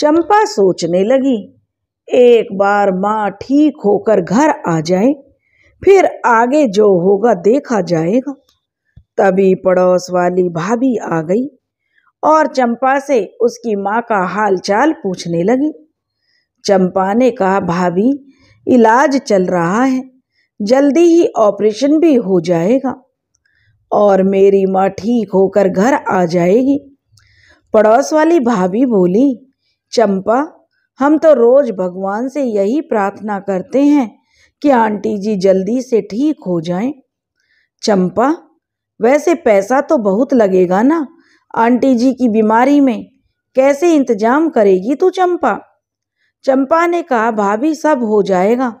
चंपा सोचने लगी एक बार माँ ठीक होकर घर आ जाए फिर आगे जो होगा देखा जाएगा तभी पड़ोस वाली भाभी आ गई और चंपा से उसकी माँ का हालचाल पूछने लगी चंपा ने कहा भाभी इलाज चल रहा है जल्दी ही ऑपरेशन भी हो जाएगा और मेरी माँ ठीक होकर घर आ जाएगी पड़ोस वाली भाभी बोली चंपा हम तो रोज भगवान से यही प्रार्थना करते हैं कि आंटी जी जल्दी से ठीक हो जाएं। चंपा वैसे पैसा तो बहुत लगेगा ना आंटी जी की बीमारी में कैसे इंतजाम करेगी तू चंपा चंपा ने कहा भाभी सब हो जाएगा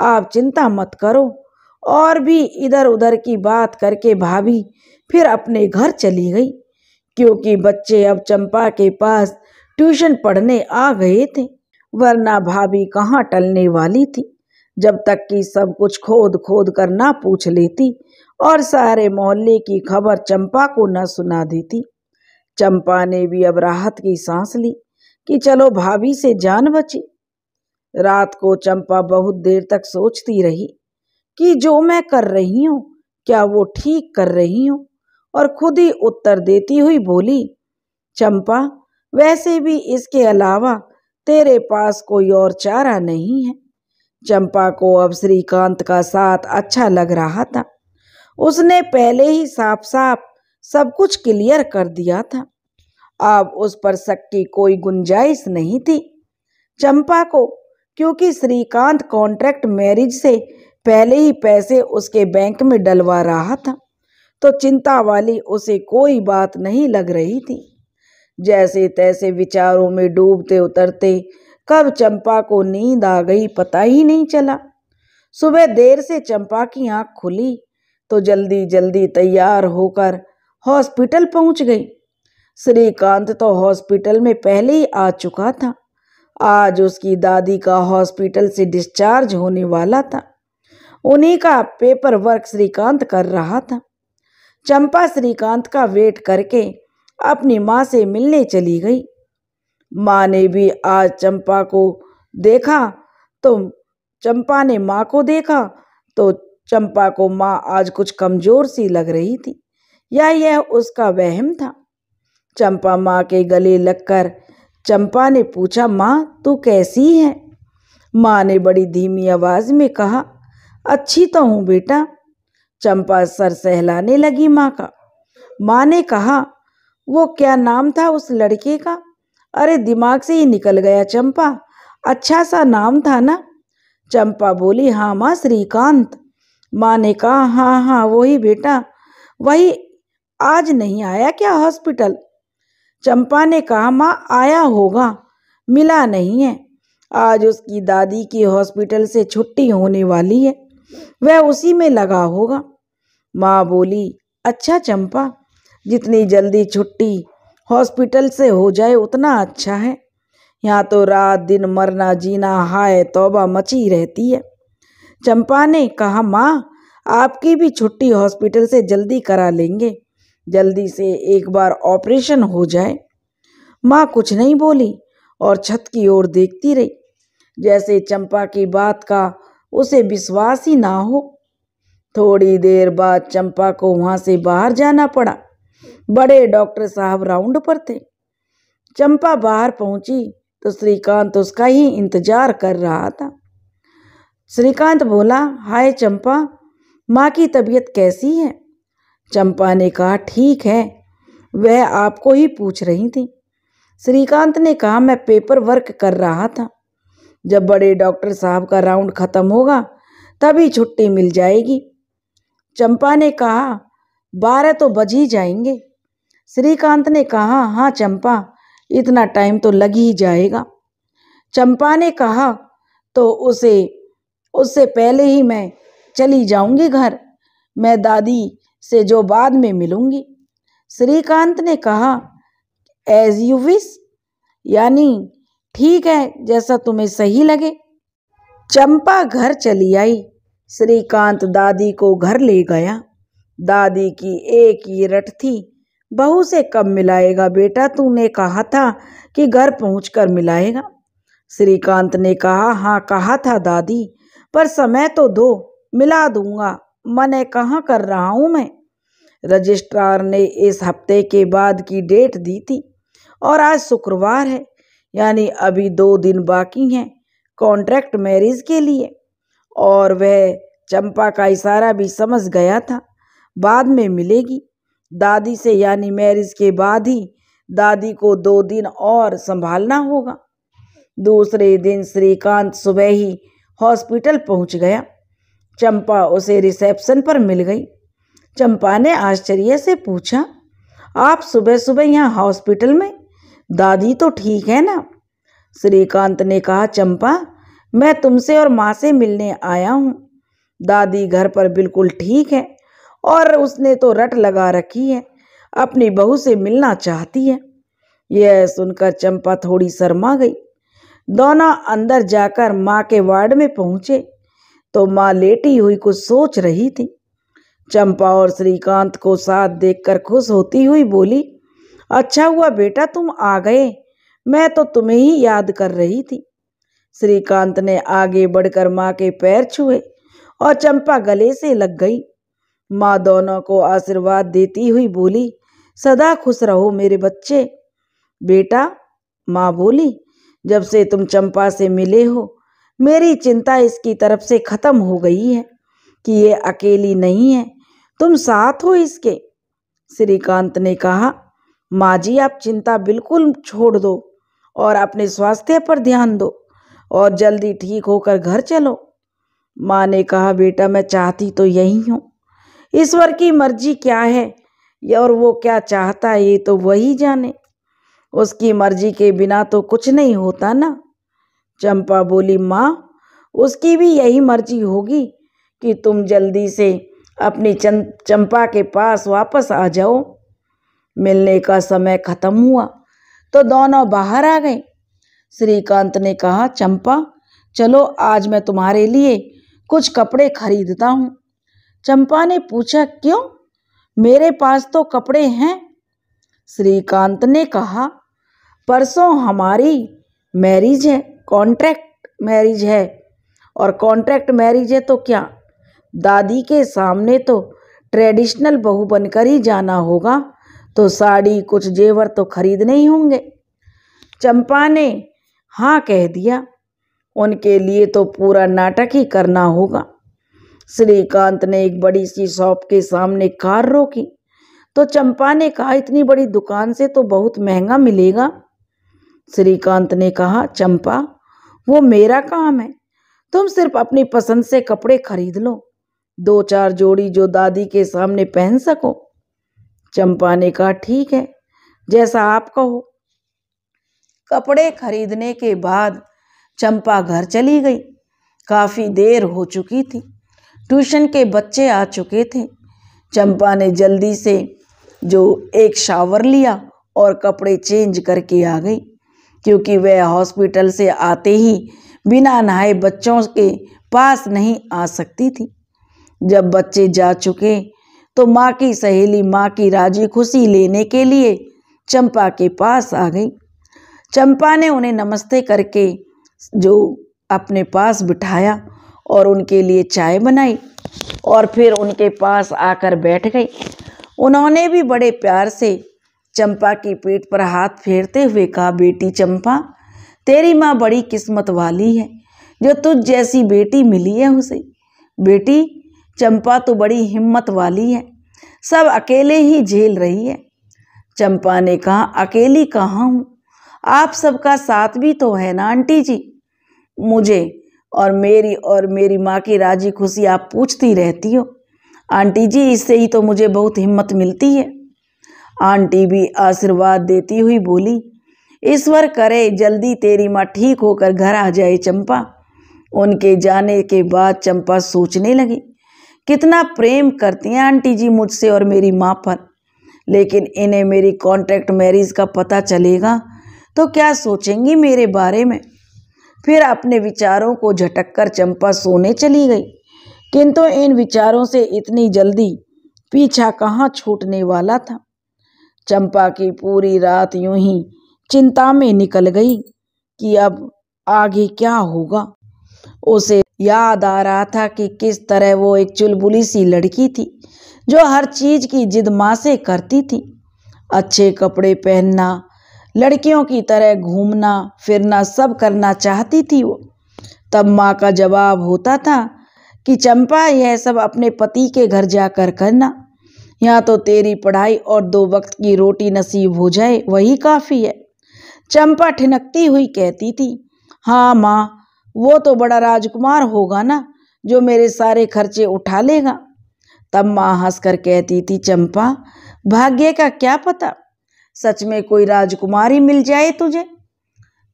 आप चिंता मत करो और भी इधर उधर की बात करके भाभी फिर अपने घर चली गई क्योंकि बच्चे अब चंपा के पास ट्यूशन पढ़ने आ गए थे वरना भाभी कहाँ टलने वाली थी जब तक कि सब कुछ खोद खोद कर ना पूछ लेती और सारे मोहल्ले की खबर चंपा को न सुना देती चंपा ने भी अब राहत की सांस ली कि चलो भाभी से जान बची रात को चंपा बहुत देर तक सोचती रही कि जो मैं कर रही हूँ क्या वो ठीक कर रही हूँ और खुद ही उत्तर देती हुई बोली चंपा वैसे भी इसके अलावा तेरे पास कोई और चारा नहीं है चंपा को अब श्रीकांत का साथ अच्छा लग रहा था उसने पहले ही साफ साफ सब कुछ क्लियर कर दिया था अब उस पर शक की कोई गुंजाइश नहीं थी चंपा को क्योंकि श्रीकांत कॉन्ट्रैक्ट मैरिज से पहले ही पैसे उसके बैंक में डलवा रहा था तो चिंता वाली उसे कोई बात नहीं लग रही थी जैसे तैसे विचारों में डूबते उतरते कब चंपा को नींद आ गई पता ही नहीं चला सुबह देर से चंपा की आंख खुली तो जल्दी जल्दी तैयार होकर हॉस्पिटल पहुंच गई श्रीकांत तो हॉस्पिटल में पहले ही आ चुका था आज उसकी दादी का हॉस्पिटल से डिस्चार्ज होने वाला था उन्हीं का पेपर वर्क श्रीकांत कर रहा था चंपा श्रीकांत का वेट करके अपनी माँ से मिलने चली गई माँ ने भी आज चंपा को देखा तो चंपा ने माँ को देखा तो चंपा को माँ आज कुछ कमज़ोर सी लग रही थी या यह उसका वहम था चंपा माँ के गले लगकर चंपा ने पूछा माँ तू कैसी है माँ ने बड़ी धीमी आवाज़ में कहा अच्छी तो हूँ बेटा चंपा सर सहलाने लगी माँ का माँ ने कहा वो क्या नाम था उस लड़के का अरे दिमाग से ही निकल गया चंपा अच्छा सा नाम था ना चंपा बोली हाँ माँ श्रीकांत माँ ने कहा हाँ हाँ वही बेटा वही आज नहीं आया क्या हॉस्पिटल चंपा ने कहा माँ आया होगा मिला नहीं है आज उसकी दादी की हॉस्पिटल से छुट्टी होने वाली है वह उसी में लगा होगा माँ बोली अच्छा चंपा जितनी जल्दी छुट्टी हॉस्पिटल से हो जाए उतना अच्छा है यहाँ तो रात दिन मरना जीना हाय तौबा मची रहती है चंपा ने कहा माँ आपकी भी छुट्टी हॉस्पिटल से जल्दी करा लेंगे जल्दी से एक बार ऑपरेशन हो जाए माँ कुछ नहीं बोली और छत की ओर देखती रही जैसे चंपा की बात का उसे विश्वास ही ना हो थोड़ी देर बाद चंपा को वहाँ से बाहर जाना पड़ा बड़े डॉक्टर साहब राउंड पर थे चंपा बाहर पहुंची तो श्रीकांत उसका ही इंतजार कर रहा था श्रीकांत बोला हाय चंपा माँ की तबीयत कैसी है चंपा ने कहा ठीक है वह आपको ही पूछ रही थी श्रीकांत ने कहा मैं पेपर वर्क कर रहा था जब बड़े डॉक्टर साहब का राउंड खत्म होगा तभी छुट्टी मिल जाएगी चंपा ने कहा बारह तो बज ही जाएंगे श्रीकांत ने कहा हाँ चंपा इतना टाइम तो लग ही जाएगा चंपा ने कहा तो उसे उससे पहले ही मैं चली जाऊंगी घर मैं दादी से जो बाद में मिलूंगी श्रीकांत ने कहा एज यू विश यानी ठीक है जैसा तुम्हें सही लगे चंपा घर चली आई श्रीकांत दादी को घर ले गया दादी की एक ही रट थी बहू से कब मिलाएगा बेटा तूने कहा था कि घर पहुंचकर मिलाएगा श्रीकांत ने कहा हाँ कहा था दादी पर समय तो दो मिला दूंगा मने कहाँ कर रहा हूँ मैं रजिस्ट्रार ने इस हफ्ते के बाद की डेट दी थी और आज शुक्रवार है यानी अभी दो दिन बाकी हैं कॉन्ट्रैक्ट मैरिज के लिए और वह चंपा का इशारा भी समझ गया था बाद में मिलेगी दादी से यानी मैरिज के बाद ही दादी को दो दिन और संभालना होगा दूसरे दिन श्रीकांत सुबह ही हॉस्पिटल पहुंच गया चंपा उसे रिसेप्शन पर मिल गई चंपा ने आश्चर्य से पूछा आप सुबह सुबह यहाँ हॉस्पिटल में दादी तो ठीक है ना श्रीकांत ने कहा चंपा मैं तुमसे और माँ से मिलने आया हूँ दादी घर पर बिल्कुल ठीक है और उसने तो रट लगा रखी है अपनी बहू से मिलना चाहती है यह सुनकर चंपा थोड़ी शर्मा गई दोनों अंदर जाकर माँ के वार्ड में पहुंचे तो माँ लेटी हुई कुछ सोच रही थी चंपा और श्रीकांत को साथ देखकर खुश होती हुई बोली अच्छा हुआ बेटा तुम आ गए मैं तो तुम्हें ही याद कर रही थी श्रीकांत ने आगे बढ़कर माँ के पैर छुए और चंपा गले से लग गई माँ दोनों को आशीर्वाद देती हुई बोली सदा खुश रहो मेरे बच्चे बेटा माँ बोली जब से तुम चंपा से मिले हो मेरी चिंता इसकी तरफ से ख़त्म हो गई है कि ये अकेली नहीं है तुम साथ हो इसके श्रीकांत ने कहा माँ जी आप चिंता बिल्कुल छोड़ दो और अपने स्वास्थ्य पर ध्यान दो और जल्दी ठीक होकर घर चलो माँ ने कहा बेटा मैं चाहती तो यही हूँ ईश्वर की मर्जी क्या है और वो क्या चाहता है ये तो वही जाने उसकी मर्जी के बिना तो कुछ नहीं होता ना चंपा बोली माँ उसकी भी यही मर्जी होगी कि तुम जल्दी से अपनी चंपा के पास वापस आ जाओ मिलने का समय खत्म हुआ तो दोनों बाहर आ गए श्रीकांत ने कहा चंपा चलो आज मैं तुम्हारे लिए कुछ कपड़े खरीदता हूँ चंपा ने पूछा क्यों मेरे पास तो कपड़े हैं श्रीकांत ने कहा परसों हमारी मैरिज है कॉन्ट्रैक्ट मैरिज है और कॉन्ट्रैक्ट मैरिज है तो क्या दादी के सामने तो ट्रेडिशनल बहू बनकर ही जाना होगा तो साड़ी कुछ जेवर तो खरीदने ही होंगे चंपा ने हाँ कह दिया उनके लिए तो पूरा नाटक ही करना होगा श्रीकांत ने एक बड़ी सी शॉप के सामने कार रोकी तो चंपा ने कहा इतनी बड़ी दुकान से तो बहुत महंगा मिलेगा श्रीकांत ने कहा चंपा वो मेरा काम है तुम सिर्फ अपनी पसंद से कपड़े खरीद लो दो चार जोड़ी जो दादी के सामने पहन सको चंपा ने कहा ठीक है जैसा आप कहो कपड़े खरीदने के बाद चंपा घर चली गई काफ़ी देर हो चुकी थी ट्यूशन के बच्चे आ चुके थे चंपा ने जल्दी से जो एक शावर लिया और कपड़े चेंज करके आ गई क्योंकि वह हॉस्पिटल से आते ही बिना नहाए बच्चों के पास नहीं आ सकती थी जब बच्चे जा चुके तो माँ की सहेली माँ की राजी खुशी लेने के लिए चंपा के पास आ गई चंपा ने उन्हें नमस्ते करके जो अपने पास बिठाया और उनके लिए चाय बनाई और फिर उनके पास आकर बैठ गई उन्होंने भी बड़े प्यार से चंपा की पीठ पर हाथ फेरते हुए कहा बेटी चंपा तेरी माँ बड़ी किस्मत वाली है जो तुझ जैसी बेटी मिली है उसे बेटी चंपा तो बड़ी हिम्मत वाली है सब अकेले ही झेल रही है चंपा ने कहा अकेली कहाँ हूँ आप सबका साथ भी तो है ना आंटी जी मुझे और मेरी और मेरी माँ की राजी खुशी आप पूछती रहती हो आंटी जी इससे ही तो मुझे बहुत हिम्मत मिलती है आंटी भी आशीर्वाद देती हुई बोली ईश्वर करे जल्दी तेरी माँ ठीक होकर घर आ जाए चंपा उनके जाने के बाद चंपा सोचने लगी कितना प्रेम करती हैं आंटी जी मुझसे और मेरी माँ पर लेकिन इन्हें मेरी कॉन्ट्रैक्ट मैरिज का पता चलेगा तो क्या सोचेंगी मेरे बारे में फिर अपने विचारों को झटक कर चंपा सोने चली गई किंतु इन विचारों से इतनी जल्दी पीछा कहाँ छूटने वाला था चंपा की पूरी रात यूं ही चिंता में निकल गई कि अब आगे क्या होगा उसे याद आ रहा था कि किस तरह वो एक चुलबुली सी लड़की थी जो हर चीज की जिद माँ से करती थी अच्छे कपड़े पहनना लड़कियों की तरह घूमना फिरना सब करना चाहती थी वो तब माँ का जवाब होता था कि चंपा यह सब अपने पति के घर जाकर करना यहाँ तो तेरी पढ़ाई और दो वक्त की रोटी नसीब हो जाए वही काफ़ी है चंपा ठिनकती हुई कहती थी हाँ माँ वो तो बड़ा राजकुमार होगा ना जो मेरे सारे खर्चे उठा लेगा तब माँ हंसकर कहती थी चंपा भाग्य का क्या पता सच में कोई राजकुमारी मिल जाए तुझे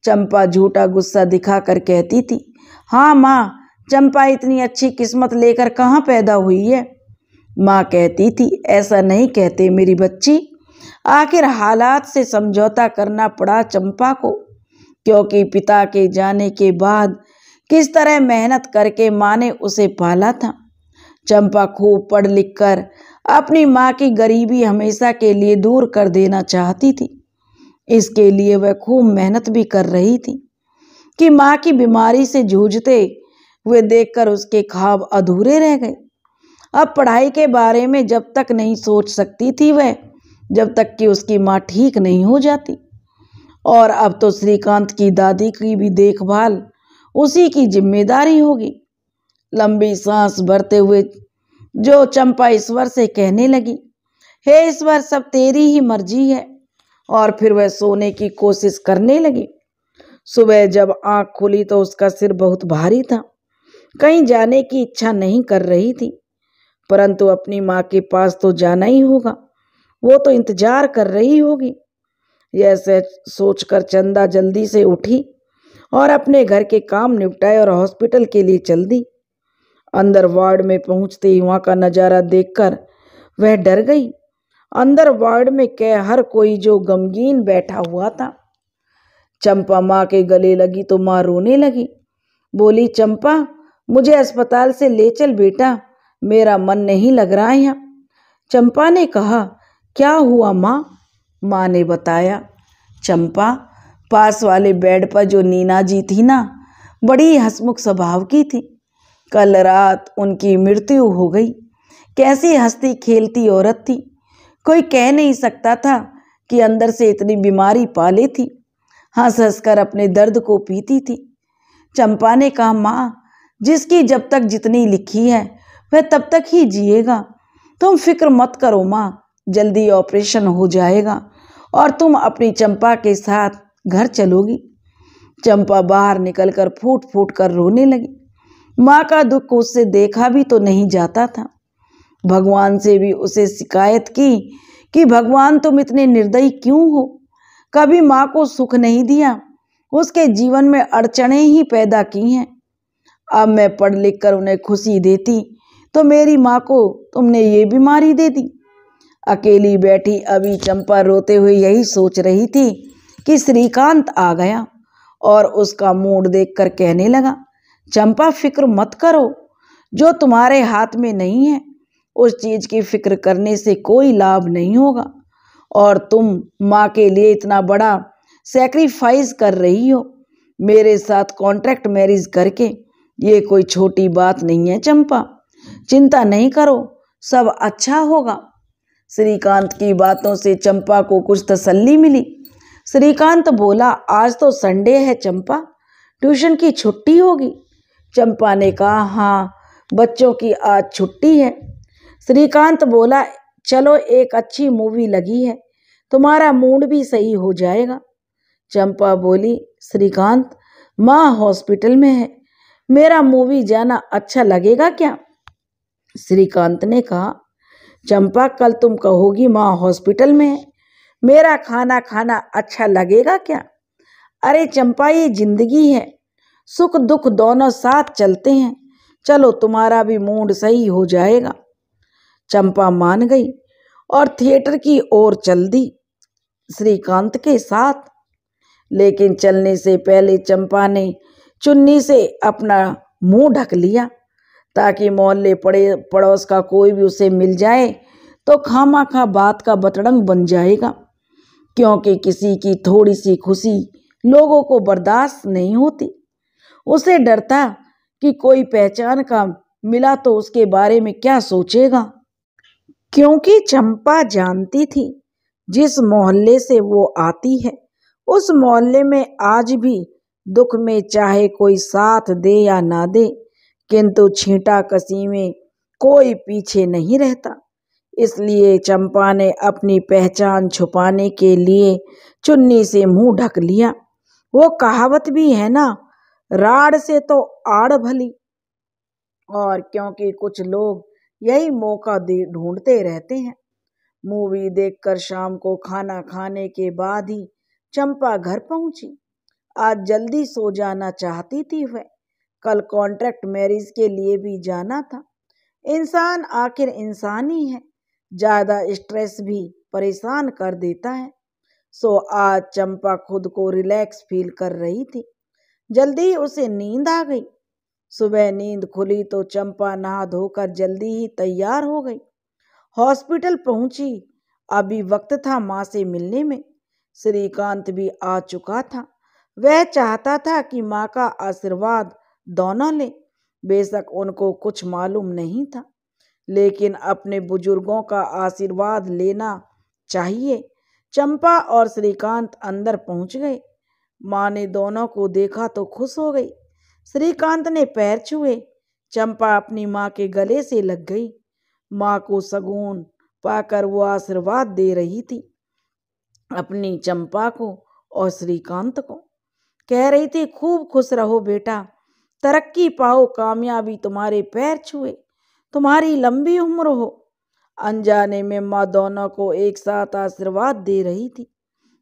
चंपा झूठा गुस्सा दिखाकर कहती थी हाँ माँ चंपा इतनी अच्छी किस्मत लेकर कहाँ पैदा हुई है माँ कहती थी ऐसा नहीं कहते मेरी बच्ची आखिर हालात से समझौता करना पड़ा चंपा को क्योंकि पिता के जाने के बाद किस तरह मेहनत करके माँ ने उसे पाला था चंपा खूब पढ़ लिख कर अपनी माँ की गरीबी हमेशा के लिए दूर कर देना चाहती थी इसके लिए वह खूब मेहनत भी कर रही थी कि माँ की बीमारी से जूझते हुए देखकर उसके ख्वाब अधूरे रह गए अब पढ़ाई के बारे में जब तक नहीं सोच सकती थी वह जब तक कि उसकी माँ ठीक नहीं हो जाती और अब तो श्रीकांत की दादी की भी देखभाल उसी की जिम्मेदारी होगी लंबी सांस भरते हुए जो चंपा ईश्वर से कहने लगी हे ईश्वर सब तेरी ही मर्जी है और फिर वह सोने की कोशिश करने लगी सुबह जब आंख खुली तो उसका सिर बहुत भारी था कहीं जाने की इच्छा नहीं कर रही थी परंतु अपनी माँ के पास तो जाना ही होगा वो तो इंतजार कर रही होगी यह सोचकर चंदा जल्दी से उठी और अपने घर के काम निपटाए और हॉस्पिटल के लिए चल दी अंदर वार्ड में पहुंचते ही वहाँ का नज़ारा देखकर वह डर गई अंदर वार्ड में कह हर कोई जो गमगीन बैठा हुआ था चंपा माँ के गले लगी तो माँ रोने लगी बोली चंपा मुझे अस्पताल से ले चल बेटा मेरा मन नहीं लग रहा यहाँ चंपा ने कहा क्या हुआ माँ माँ ने बताया चंपा पास वाले बेड पर जो नीना जी थी ना बड़ी हसमुख स्वभाव की थी कल रात उनकी मृत्यु हो गई कैसी हंसती खेलती औरत थी कोई कह नहीं सकता था कि अंदर से इतनी बीमारी पाले थी हंस हंस कर अपने दर्द को पीती थी चंपा ने कहा माँ जिसकी जब तक जितनी लिखी है वह तब तक ही जिएगा तुम फिक्र मत करो माँ जल्दी ऑपरेशन हो जाएगा और तुम अपनी चंपा के साथ घर चलोगी चंपा बाहर निकलकर फूट फूट कर रोने लगी माँ का दुख उससे देखा भी तो नहीं जाता था भगवान से भी उसे शिकायत की कि भगवान तुम इतने निर्दयी क्यों हो कभी माँ को सुख नहीं दिया उसके जीवन में अड़चने ही पैदा की हैं अब मैं पढ़ लिख कर उन्हें खुशी देती तो मेरी माँ को तुमने ये बीमारी दे दी अकेली बैठी अभी चंपा रोते हुए यही सोच रही थी कि श्रीकांत आ गया और उसका मूड देखकर कहने लगा चंपा फिक्र मत करो जो तुम्हारे हाथ में नहीं है उस चीज़ की फिक्र करने से कोई लाभ नहीं होगा और तुम माँ के लिए इतना बड़ा सेक्रीफाइस कर रही हो मेरे साथ कॉन्ट्रैक्ट मैरिज करके ये कोई छोटी बात नहीं है चंपा चिंता नहीं करो सब अच्छा होगा श्रीकांत की बातों से चंपा को कुछ तसल्ली मिली श्रीकांत बोला आज तो संडे है चंपा ट्यूशन की छुट्टी होगी चंपा ने कहा हाँ बच्चों की आज छुट्टी है श्रीकांत बोला चलो एक अच्छी मूवी लगी है तुम्हारा मूड भी सही हो जाएगा चंपा बोली श्रीकांत माँ हॉस्पिटल में है मेरा मूवी जाना अच्छा लगेगा क्या श्रीकांत ने कहा चंपा कल तुम कहोगी माँ हॉस्पिटल में है मेरा खाना खाना अच्छा लगेगा क्या अरे चंपा ये जिंदगी है सुख दुख दोनों साथ चलते हैं चलो तुम्हारा भी मूड सही हो जाएगा चंपा मान गई और थिएटर की ओर चल दी श्रीकांत के साथ लेकिन चलने से पहले चंपा ने चुन्नी से अपना मुंह ढक लिया ताकि मोहल्ले पड़े पड़ोस का कोई भी उसे मिल जाए तो खामा खा बात का बतड़ंग बन जाएगा क्योंकि किसी की थोड़ी सी खुशी लोगों को बर्दाश्त नहीं होती उसे डर था कि कोई पहचान का मिला तो उसके बारे में क्या सोचेगा क्योंकि चंपा जानती थी जिस मोहल्ले से वो आती है उस मोहल्ले में आज भी दुख में चाहे कोई साथ दे या ना दे किंतु छींटा कसी में कोई पीछे नहीं रहता इसलिए चंपा ने अपनी पहचान छुपाने के लिए चुन्नी से मुंह ढक लिया वो कहावत भी है ना राड से तो आड़ भली और क्योंकि कुछ लोग यही मौका ढूंढते रहते हैं मूवी देखकर शाम को खाना खाने के बाद ही चंपा घर पहुंची आज जल्दी सो जाना चाहती थी वह कल कॉन्ट्रैक्ट मैरिज के लिए भी जाना था इंसान आखिर इंसान ही है ज़्यादा स्ट्रेस भी परेशान कर देता है सो आज चंपा खुद को रिलैक्स फील कर रही थी जल्दी उसे नींद आ गई सुबह नींद खुली तो चंपा नहा धोकर जल्दी ही तैयार हो गई हॉस्पिटल पहुंची अभी वक्त था माँ से मिलने में श्रीकांत भी आ चुका था वह चाहता था कि माँ का आशीर्वाद दोनों ले बेशक उनको कुछ मालूम नहीं था लेकिन अपने बुजुर्गों का आशीर्वाद लेना चाहिए चंपा और श्रीकांत अंदर पहुंच गए माँ ने दोनों को देखा तो खुश हो गई श्रीकांत ने पैर छुए चंपा अपनी माँ के गले से लग गई माँ को सगुन पाकर वो आशीर्वाद दे रही थी अपनी चंपा को और श्रीकांत को कह रही थी खूब खुश रहो बेटा तरक्की पाओ कामयाबी तुम्हारे पैर छुए तुम्हारी लंबी उम्र हो अनजाने में माँ दोनों को एक साथ आशीर्वाद दे रही थी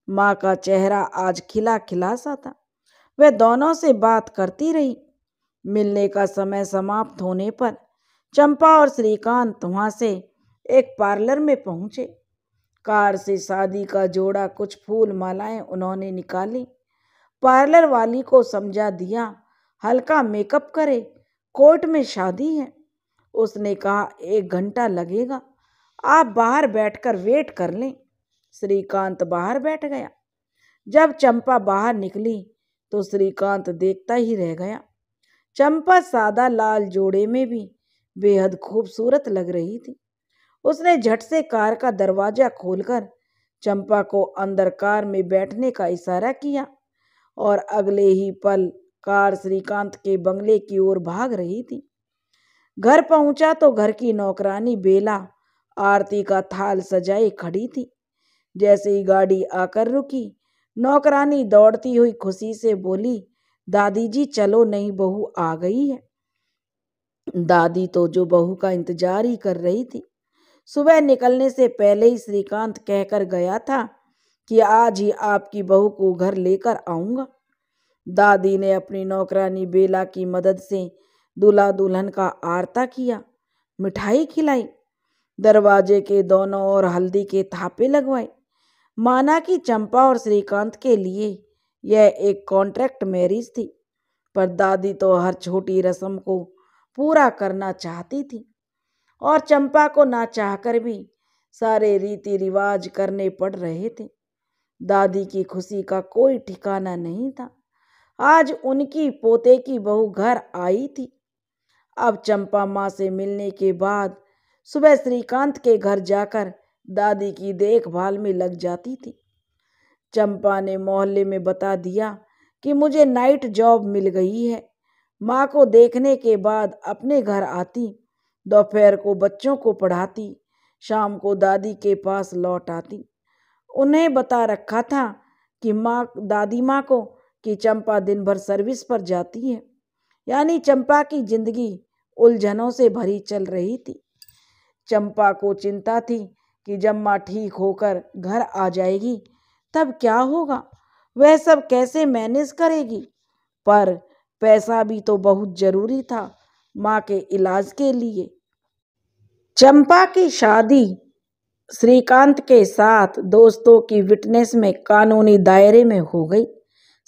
माँ का चेहरा आज खिला खिला सा था वह दोनों से बात करती रही मिलने का समय समाप्त होने पर चंपा और श्रीकांत वहाँ से एक पार्लर में पहुँचे कार से शादी का जोड़ा कुछ फूल मालाएं उन्होंने निकाली पार्लर वाली को समझा दिया हल्का मेकअप करे कोर्ट में शादी है उसने कहा एक घंटा लगेगा आप बाहर बैठकर वेट कर लें श्रीकांत बाहर बैठ गया जब चंपा बाहर निकली तो श्रीकांत देखता ही रह गया चंपा सादा लाल जोड़े में भी बेहद खूबसूरत लग रही थी उसने झट से कार का दरवाजा खोलकर चंपा को अंदर कार में बैठने का इशारा किया और अगले ही पल कार श्रीकांत के बंगले की ओर भाग रही थी घर पहुंचा तो घर की नौकरानी बेला आरती का थाल सजाए खड़ी थी जैसे ही गाड़ी आकर रुकी नौकरानी दौड़ती हुई खुशी से बोली दादी जी चलो नई बहू आ गई है दादी तो जो बहू का इंतजार ही कर रही थी सुबह निकलने से पहले ही श्रीकांत कहकर गया था कि आज ही आपकी बहू को घर लेकर आऊंगा दादी ने अपनी नौकरानी बेला की मदद से दूल्हा दुल्हन का आरता किया मिठाई खिलाई दरवाजे के दोनों ओर हल्दी के थापे लगवाए माना कि चंपा और श्रीकांत के लिए यह एक कॉन्ट्रैक्ट मैरिज थी पर दादी तो हर छोटी रस्म को पूरा करना चाहती थी और चंपा को ना चाहकर भी सारे रीति रिवाज करने पड़ रहे थे दादी की खुशी का कोई ठिकाना नहीं था आज उनकी पोते की बहू घर आई थी अब चंपा माँ से मिलने के बाद सुबह श्रीकांत के घर जाकर दादी की देखभाल में लग जाती थी चंपा ने मोहल्ले में बता दिया कि मुझे नाइट जॉब मिल गई है माँ को देखने के बाद अपने घर आती दोपहर को बच्चों को पढ़ाती शाम को दादी के पास लौट आती उन्हें बता रखा था कि माँ दादी माँ को कि चंपा दिन भर सर्विस पर जाती है यानी चंपा की जिंदगी उलझनों से भरी चल रही थी चंपा को चिंता थी कि जब माँ ठीक होकर घर आ जाएगी तब क्या होगा वह सब कैसे मैनेज करेगी पर पैसा भी तो बहुत जरूरी था माँ के इलाज के लिए चंपा की शादी श्रीकांत के साथ दोस्तों की विटनेस में कानूनी दायरे में हो गई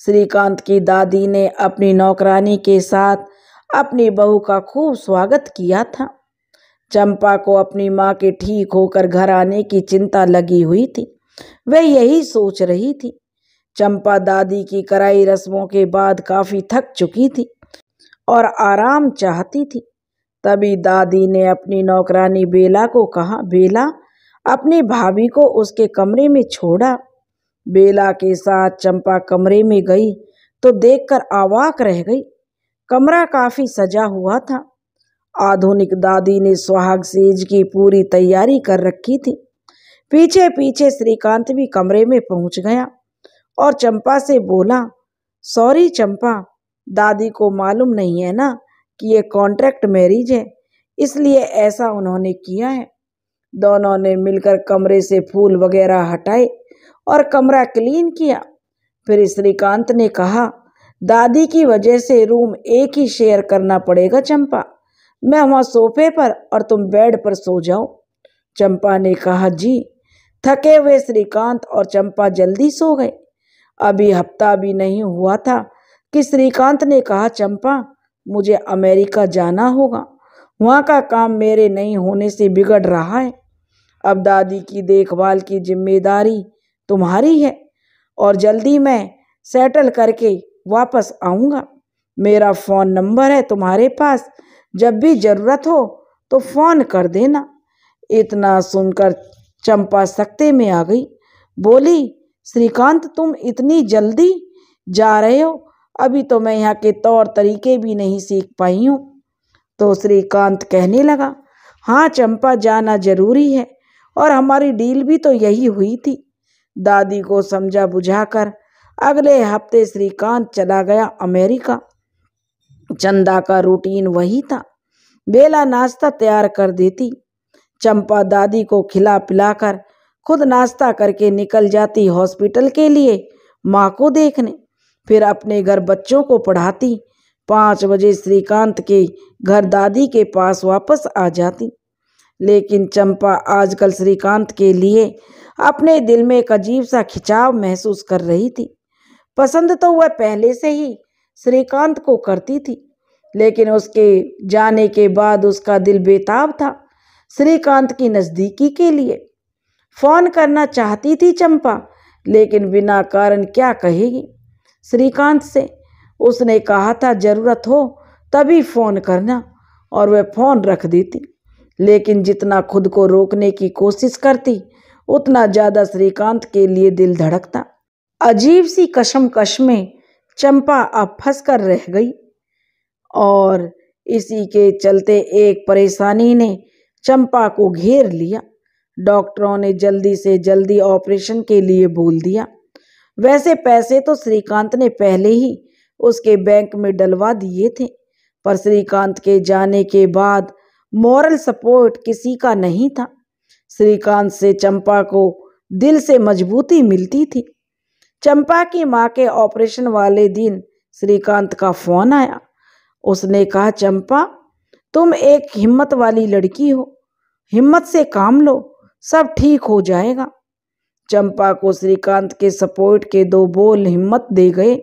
श्रीकांत की दादी ने अपनी नौकरानी के साथ अपनी बहू का खूब स्वागत किया था चंपा को अपनी माँ के ठीक होकर घर आने की चिंता लगी हुई थी वह यही सोच रही थी चंपा दादी की कराई रस्मों के बाद काफ़ी थक चुकी थी और आराम चाहती थी तभी दादी ने अपनी नौकरानी बेला को कहा बेला अपनी भाभी को उसके कमरे में छोड़ा बेला के साथ चंपा कमरे में गई तो देखकर आवाक रह गई कमरा काफ़ी सजा हुआ था आधुनिक दादी ने सुहाग सेज की पूरी तैयारी कर रखी थी पीछे पीछे श्रीकांत भी कमरे में पहुंच गया और चंपा से बोला सॉरी चंपा दादी को मालूम नहीं है ना कि ये कॉन्ट्रैक्ट मैरिज है इसलिए ऐसा उन्होंने किया है दोनों ने मिलकर कमरे से फूल वगैरह हटाए और कमरा क्लीन किया फिर श्रीकांत ने कहा दादी की वजह से रूम एक ही शेयर करना पड़ेगा चंपा मैं वहाँ सोफे पर और तुम बेड पर सो जाओ चंपा ने कहा जी थके हुए श्रीकांत और चंपा जल्दी सो गए अभी हफ्ता भी नहीं हुआ था कि श्रीकांत ने कहा चंपा मुझे अमेरिका जाना होगा वहाँ का काम मेरे नहीं होने से बिगड़ रहा है अब दादी की देखभाल की जिम्मेदारी तुम्हारी है और जल्दी मैं सेटल करके वापस आऊँगा मेरा फ़ोन नंबर है तुम्हारे पास जब भी ज़रूरत हो तो फ़ोन कर देना इतना सुनकर चंपा सकते में आ गई बोली श्रीकांत तुम इतनी जल्दी जा रहे हो अभी तो मैं यहाँ के तौर तरीके भी नहीं सीख पाई हूँ तो श्रीकांत कहने लगा हाँ चंपा जाना जरूरी है और हमारी डील भी तो यही हुई थी दादी को समझा बुझाकर अगले हफ्ते श्रीकांत चला गया अमेरिका चंदा का रूटीन वही था बेला नाश्ता तैयार कर देती चंपा दादी को खिला पिलाकर खुद नाश्ता करके निकल जाती हॉस्पिटल के लिए माँ को देखने फिर अपने घर बच्चों को पढ़ाती पाँच बजे श्रीकांत के घर दादी के पास वापस आ जाती लेकिन चंपा आजकल श्रीकांत के लिए अपने दिल में एक अजीब सा खिंचाव महसूस कर रही थी पसंद तो वह पहले से ही श्रीकांत को करती थी लेकिन उसके जाने के बाद उसका दिल बेताब था श्रीकांत की नज़दीकी के लिए फ़ोन करना चाहती थी चंपा लेकिन बिना कारण क्या कहेगी श्रीकांत से उसने कहा था ज़रूरत हो तभी फ़ोन करना और वह फ़ोन रख देती लेकिन जितना खुद को रोकने की कोशिश करती उतना ज़्यादा श्रीकांत के लिए दिल धड़कता अजीब सी कश में चंपा अब फंस कर रह गई और इसी के चलते एक परेशानी ने चंपा को घेर लिया डॉक्टरों ने जल्दी से जल्दी ऑपरेशन के लिए बोल दिया वैसे पैसे तो श्रीकांत ने पहले ही उसके बैंक में डलवा दिए थे पर श्रीकांत के जाने के बाद मॉरल सपोर्ट किसी का नहीं था श्रीकांत से चंपा को दिल से मजबूती मिलती थी चंपा की माँ के ऑपरेशन वाले दिन श्रीकांत का फोन आया उसने कहा चंपा तुम एक हिम्मत वाली लड़की हो हिम्मत से काम लो सब ठीक हो जाएगा चंपा को श्रीकांत के सपोर्ट के दो बोल हिम्मत दे गए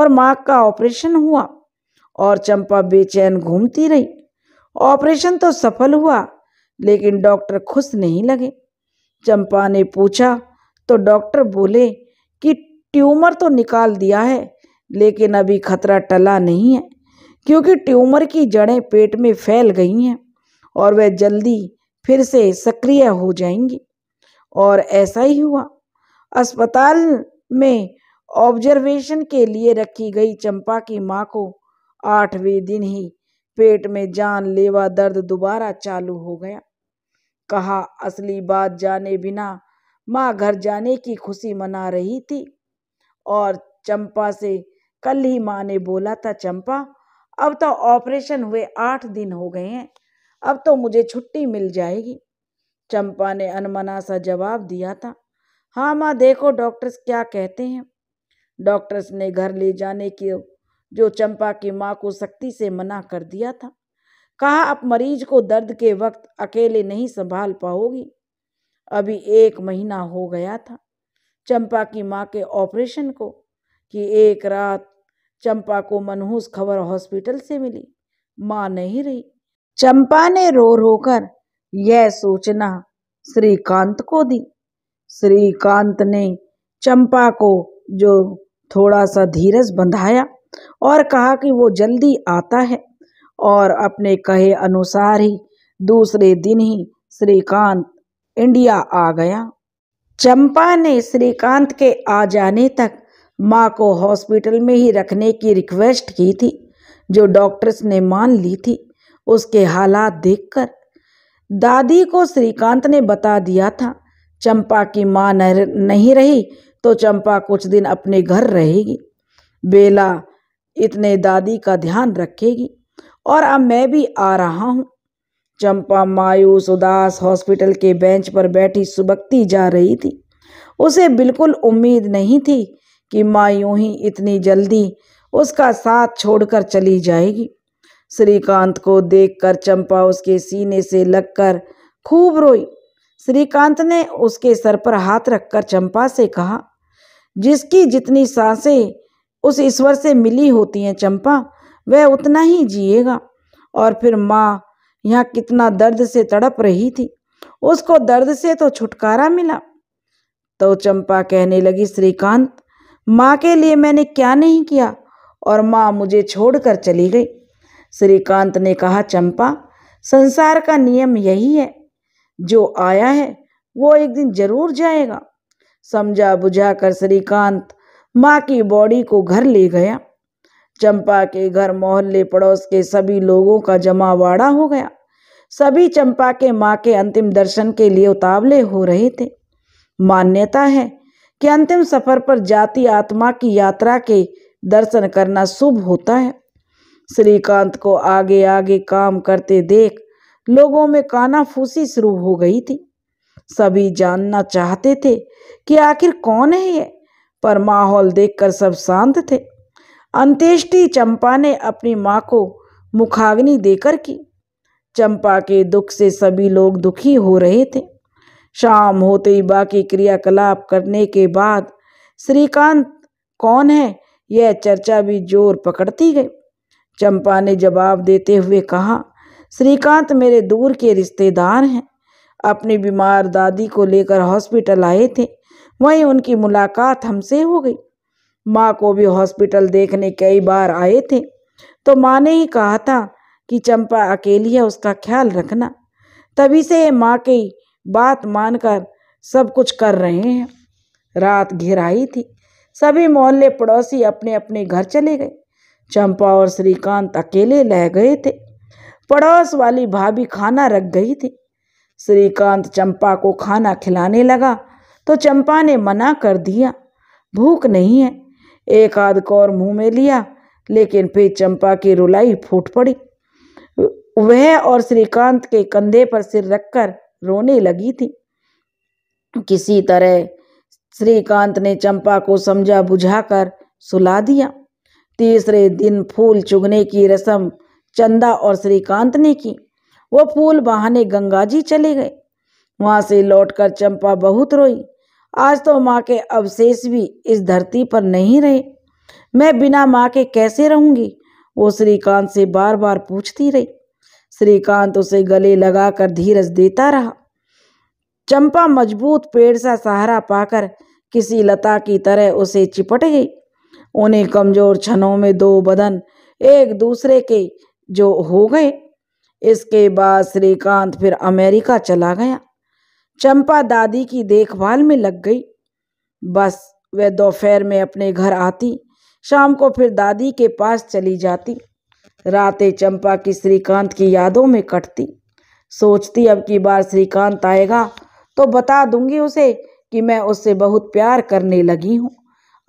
और माँ का ऑपरेशन हुआ और चंपा बेचैन घूमती रही ऑपरेशन तो सफल हुआ लेकिन डॉक्टर खुश नहीं लगे चंपा ने पूछा तो डॉक्टर बोले ट्यूमर तो निकाल दिया है लेकिन अभी खतरा टला नहीं है क्योंकि ट्यूमर की जड़ें पेट में फैल गई हैं और वह जल्दी फिर से सक्रिय हो जाएंगी और ऐसा ही हुआ अस्पताल में ऑब्जर्वेशन के लिए रखी गई चंपा की माँ को आठवें दिन ही पेट में जान लेवा दर्द दोबारा चालू हो गया कहा असली बात जाने बिना माँ घर जाने की खुशी मना रही थी और चंपा से कल ही माँ ने बोला था चंपा अब तो ऑपरेशन हुए आठ दिन हो गए हैं अब तो मुझे छुट्टी मिल जाएगी चंपा ने अनमना सा जवाब दिया था हाँ माँ देखो डॉक्टर्स क्या कहते हैं डॉक्टर्स ने घर ले जाने की जो चंपा की माँ को सख्ती से मना कर दिया था कहा आप मरीज को दर्द के वक्त अकेले नहीं संभाल पाओगी अभी एक महीना हो गया था चंपा की मां के ऑपरेशन को कि एक रात चंपा को मनहूस खबर हॉस्पिटल से मिली मां नहीं रही चंपा ने रो रोकर यह सूचना श्रीकांत को दी श्रीकांत ने चंपा को जो थोड़ा सा धीरज बंधाया और कहा कि वो जल्दी आता है और अपने कहे अनुसार ही दूसरे दिन ही श्रीकांत इंडिया आ गया चंपा ने श्रीकांत के आ जाने तक माँ को हॉस्पिटल में ही रखने की रिक्वेस्ट की थी जो डॉक्टर्स ने मान ली थी उसके हालात देखकर दादी को श्रीकांत ने बता दिया था चंपा की माँ नहीं रही तो चंपा कुछ दिन अपने घर रहेगी बेला इतने दादी का ध्यान रखेगी और अब मैं भी आ रहा हूँ चंपा मायूस उदास हॉस्पिटल के बेंच पर बैठी सुबकती जा रही थी उसे बिल्कुल उम्मीद नहीं थी कि माँ यूं ही इतनी जल्दी उसका साथ छोड़कर चली जाएगी श्रीकांत को देखकर चंपा उसके सीने से लगकर खूब रोई श्रीकांत ने उसके सर पर हाथ रखकर चंपा से कहा जिसकी जितनी सांसें उस ईश्वर से मिली होती हैं चंपा वह उतना ही जिएगा और फिर माँ यहाँ कितना दर्द से तड़प रही थी उसको दर्द से तो छुटकारा मिला तो चंपा कहने लगी श्रीकांत माँ के लिए मैंने क्या नहीं किया और माँ मुझे छोड़कर चली गई श्रीकांत ने कहा चंपा संसार का नियम यही है जो आया है वो एक दिन जरूर जाएगा समझा बुझा कर श्रीकांत माँ की बॉडी को घर ले गया चंपा के घर मोहल्ले पड़ोस के सभी लोगों का जमावाड़ा हो गया सभी चंपा के माँ के अंतिम दर्शन के लिए उतावले हो रहे थे मान्यता है कि अंतिम सफर पर जाति आत्मा की यात्रा के दर्शन करना शुभ होता है श्रीकांत को आगे आगे काम करते देख लोगों में कानाफूसी शुरू हो गई थी सभी जानना चाहते थे कि आखिर कौन है ये पर माहौल देखकर सब शांत थे अंत्येष्टि चंपा ने अपनी माँ को मुखाग्नि देकर की चंपा के दुख से सभी लोग दुखी हो रहे थे शाम होते ही बाकी क्रियाकलाप करने के बाद श्रीकांत कौन है यह चर्चा भी जोर पकड़ती गई चंपा ने जवाब देते हुए कहा श्रीकांत मेरे दूर के रिश्तेदार हैं अपनी बीमार दादी को लेकर हॉस्पिटल आए थे वहीं उनकी मुलाकात हमसे हो गई माँ को भी हॉस्पिटल देखने कई बार आए थे तो माँ ने ही कहा था कि चंपा अकेली है उसका ख्याल रखना तभी से माँ की बात मानकर सब कुछ कर रहे हैं रात घेराई थी सभी मोहल्ले पड़ोसी अपने अपने घर चले गए चंपा और श्रीकांत अकेले रह गए थे पड़ोस वाली भाभी खाना रख गई थी श्रीकांत चंपा को खाना खिलाने लगा तो चंपा ने मना कर दिया भूख नहीं है एक आध कौर मुँह में लिया लेकिन फिर चंपा की रुलाई फूट पड़ी वह और श्रीकांत के कंधे पर सिर रखकर रोने लगी थी किसी तरह श्रीकांत ने चंपा को समझा बुझाकर सुला दिया तीसरे दिन फूल चुगने की रस्म चंदा और श्रीकांत ने की वो फूल बहाने गंगा जी चले गए वहां से लौटकर चंपा बहुत रोई आज तो माँ के अवशेष भी इस धरती पर नहीं रहे मैं बिना माँ के कैसे रहूंगी वो श्रीकांत से बार बार पूछती रही श्रीकांत उसे गले लगाकर धीरज देता रहा चंपा मजबूत पेड़ सा सहारा पाकर किसी लता की तरह उसे चिपट गई उन्हें कमजोर क्षणों में दो बदन एक दूसरे के जो हो गए इसके बाद श्रीकांत फिर अमेरिका चला गया चंपा दादी की देखभाल में लग गई बस वह दोपहर में अपने घर आती शाम को फिर दादी के पास चली जाती रातें चंपा की श्रीकांत की यादों में कटती सोचती अब की बार श्रीकांत आएगा तो बता दूंगी उसे कि मैं उससे बहुत प्यार करने लगी हूँ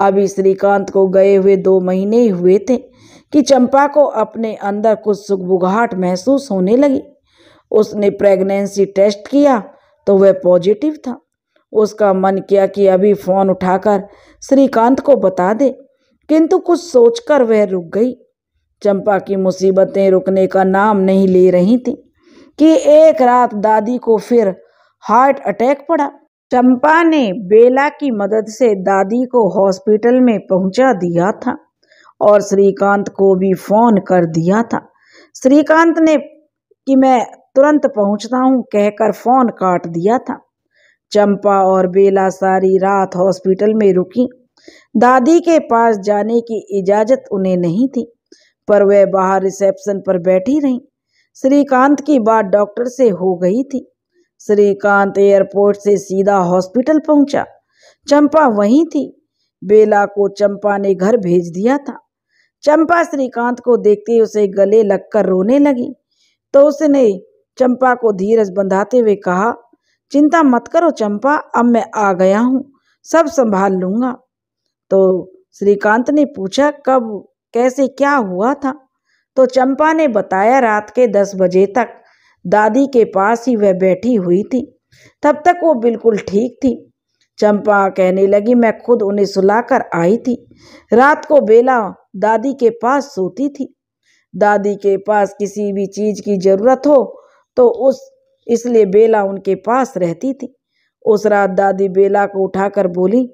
अभी श्रीकांत को गए हुए दो महीने ही हुए थे कि चंपा को अपने अंदर कुछ सुखबुगाहट महसूस होने लगी उसने प्रेगनेंसी टेस्ट किया तो वह पॉजिटिव था उसका मन किया कि अभी फ़ोन उठाकर श्रीकांत को बता दे किंतु कुछ सोचकर वह रुक गई चंपा की मुसीबतें रुकने का नाम नहीं ले रही थी कि एक रात दादी को फिर हार्ट अटैक पड़ा चंपा ने बेला की मदद से दादी को हॉस्पिटल में पहुंचा दिया था और श्रीकांत को भी फोन कर दिया था श्रीकांत ने कि मैं तुरंत पहुंचता हूं कहकर फोन काट दिया था चंपा और बेला सारी रात हॉस्पिटल में रुकी दादी के पास जाने की इजाज़त उन्हें नहीं थी पर वह बाहर रिसेप्शन पर बैठी रही श्रीकांत की बात डॉक्टर से हो गई थी श्रीकांत एयरपोर्ट से सीधा हॉस्पिटल पहुंचा चंपा वहीं थी बेला को चंपा ने घर भेज दिया था चंपा श्रीकांत को देखते उसे गले लगकर रोने लगी तो उसने चंपा को धीरज बंधाते हुए कहा चिंता मत करो चंपा अब मैं आ गया हूँ सब संभाल लूंगा तो श्रीकांत ने पूछा कब कैसे क्या हुआ था तो चंपा ने बताया रात के दस बजे तक दादी के पास ही वह बैठी हुई थी तब तक वो बिल्कुल ठीक थी चंपा कहने लगी मैं खुद उन्हें सुलाकर आई थी रात को बेला दादी के पास सोती थी दादी के पास किसी भी चीज़ की ज़रूरत हो तो उस इसलिए बेला उनके पास रहती थी उस रात दादी बेला को उठाकर बोली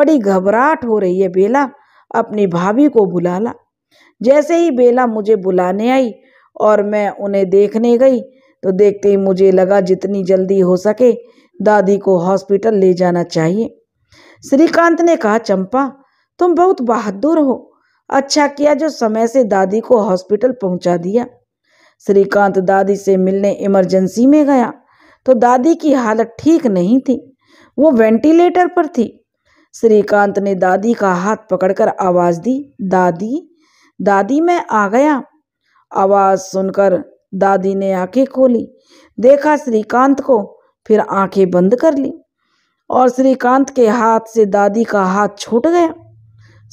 बड़ी घबराहट हो रही है बेला अपनी भाभी को बुला ला जैसे ही बेला मुझे बुलाने आई और मैं उन्हें देखने गई तो देखते ही मुझे लगा जितनी जल्दी हो सके दादी को हॉस्पिटल ले जाना चाहिए श्रीकांत ने कहा चंपा तुम बहुत बहादुर हो अच्छा किया जो समय से दादी को हॉस्पिटल पहुंचा दिया श्रीकांत दादी से मिलने इमरजेंसी में गया तो दादी की हालत ठीक नहीं थी वो वेंटिलेटर पर थी श्रीकांत ने दादी का हाथ पकड़कर आवाज़ दी दादी दादी मैं आ गया आवाज सुनकर दादी ने आंखें खोली देखा श्रीकांत को फिर आंखें बंद कर ली और श्रीकांत के हाथ से दादी का हाथ छूट गया